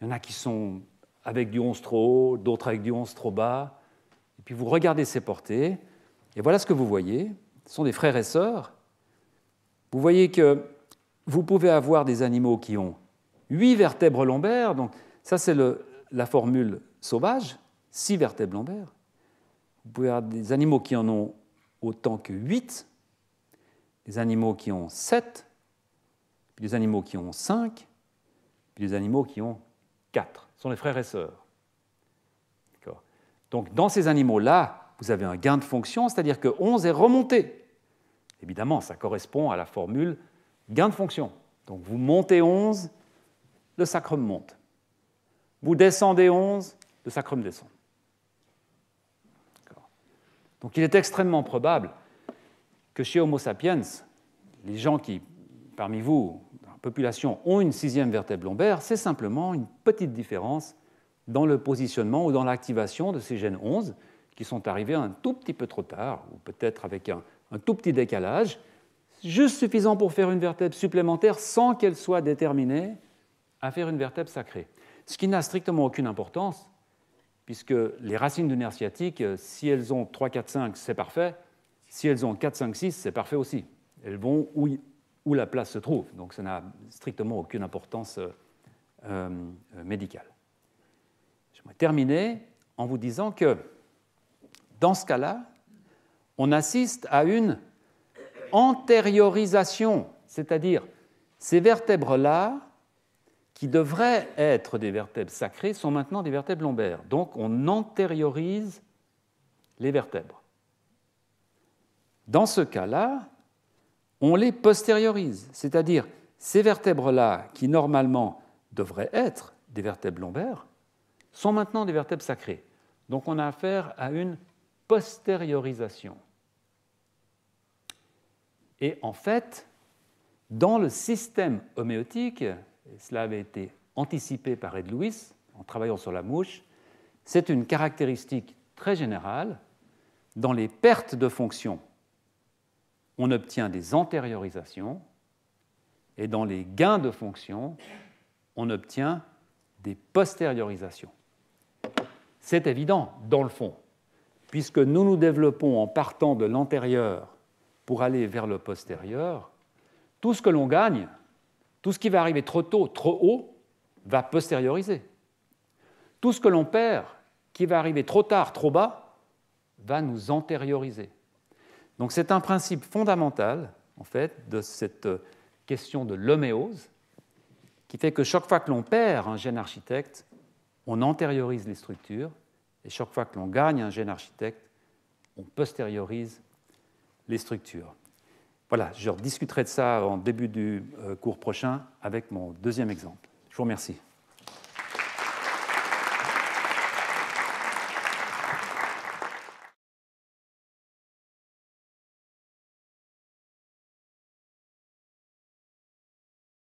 il y en a qui sont avec du 11 trop haut, d'autres avec du 11 trop bas. Et puis vous regardez ces portées, et voilà ce que vous voyez. Ce sont des frères et sœurs. Vous voyez que vous pouvez avoir des animaux qui ont huit vertèbres lombaires, donc ça c'est la formule sauvage, Six vertèbres lombaires. Vous pouvez avoir des animaux qui en ont autant que 8, des animaux qui ont 7, puis des animaux qui ont 5, puis des animaux qui ont quatre sont les frères et sœurs. Donc dans ces animaux-là, vous avez un gain de fonction, c'est-à-dire que 11 est remonté. Évidemment, ça correspond à la formule gain de fonction. Donc vous montez 11, le sacrum monte. Vous descendez 11, le sacrum descend. Donc il est extrêmement probable que chez Homo sapiens, les gens qui, parmi vous, Population ont une sixième vertèbre lombaire, c'est simplement une petite différence dans le positionnement ou dans l'activation de ces gènes 11 qui sont arrivés un tout petit peu trop tard, ou peut-être avec un, tout petit décalage, juste suffisant pour faire une vertèbre supplémentaire sans qu'elle soit déterminée à faire une vertèbre sacrée. Ce qui n'a strictement aucune importance, puisque les racines du nerf sciatique, euh, si elles ont 3, 4, 5, c'est parfait. Si elles ont 4, 5, 6, c'est parfait aussi. Elles vont où la place se trouve. Donc ça n'a strictement aucune importance euh, euh, médicale. Je vais terminer en vous disant que dans ce cas-là, on assiste à une antériorisation, c'est-à-dire ces vertèbres-là, qui devraient être des vertèbres sacrées, sont maintenant des vertèbres lombaires. Donc on antériorise les vertèbres. Dans ce cas-là, on les postériorise, c'est-à-dire ces vertèbres-là, qui normalement devraient être des vertèbres lombaires, sont maintenant des vertèbres sacrées. Donc on a affaire à une postériorisation. Et en fait, dans le système homéotique, cela avait été anticipé par Ed Lewis en travaillant sur la mouche, c'est une caractéristique très générale. Dans les pertes de fonctions on obtient des antériorisations, et dans les gains de fonction, on obtient des postériorisations. C'est évident, dans le fond, puisque nous nous développons en partant de l'antérieur pour aller vers le postérieur, tout ce que l'on gagne, tout ce qui va arriver trop tôt, trop haut, va postérioriser. Tout ce que l'on perd, qui va arriver trop tard, trop bas, va nous antérioriser. Donc c'est un principe fondamental, en fait, de cette euh, question de l'homéose, qui fait que chaque fois que l'on perd un gène architecte, on antériorise les structures, et chaque fois que l'on gagne un gène architecte, on postériorise les structures. Voilà, je discuterai de ça en début du euh, cours prochain avec mon deuxième exemple. Je vous remercie.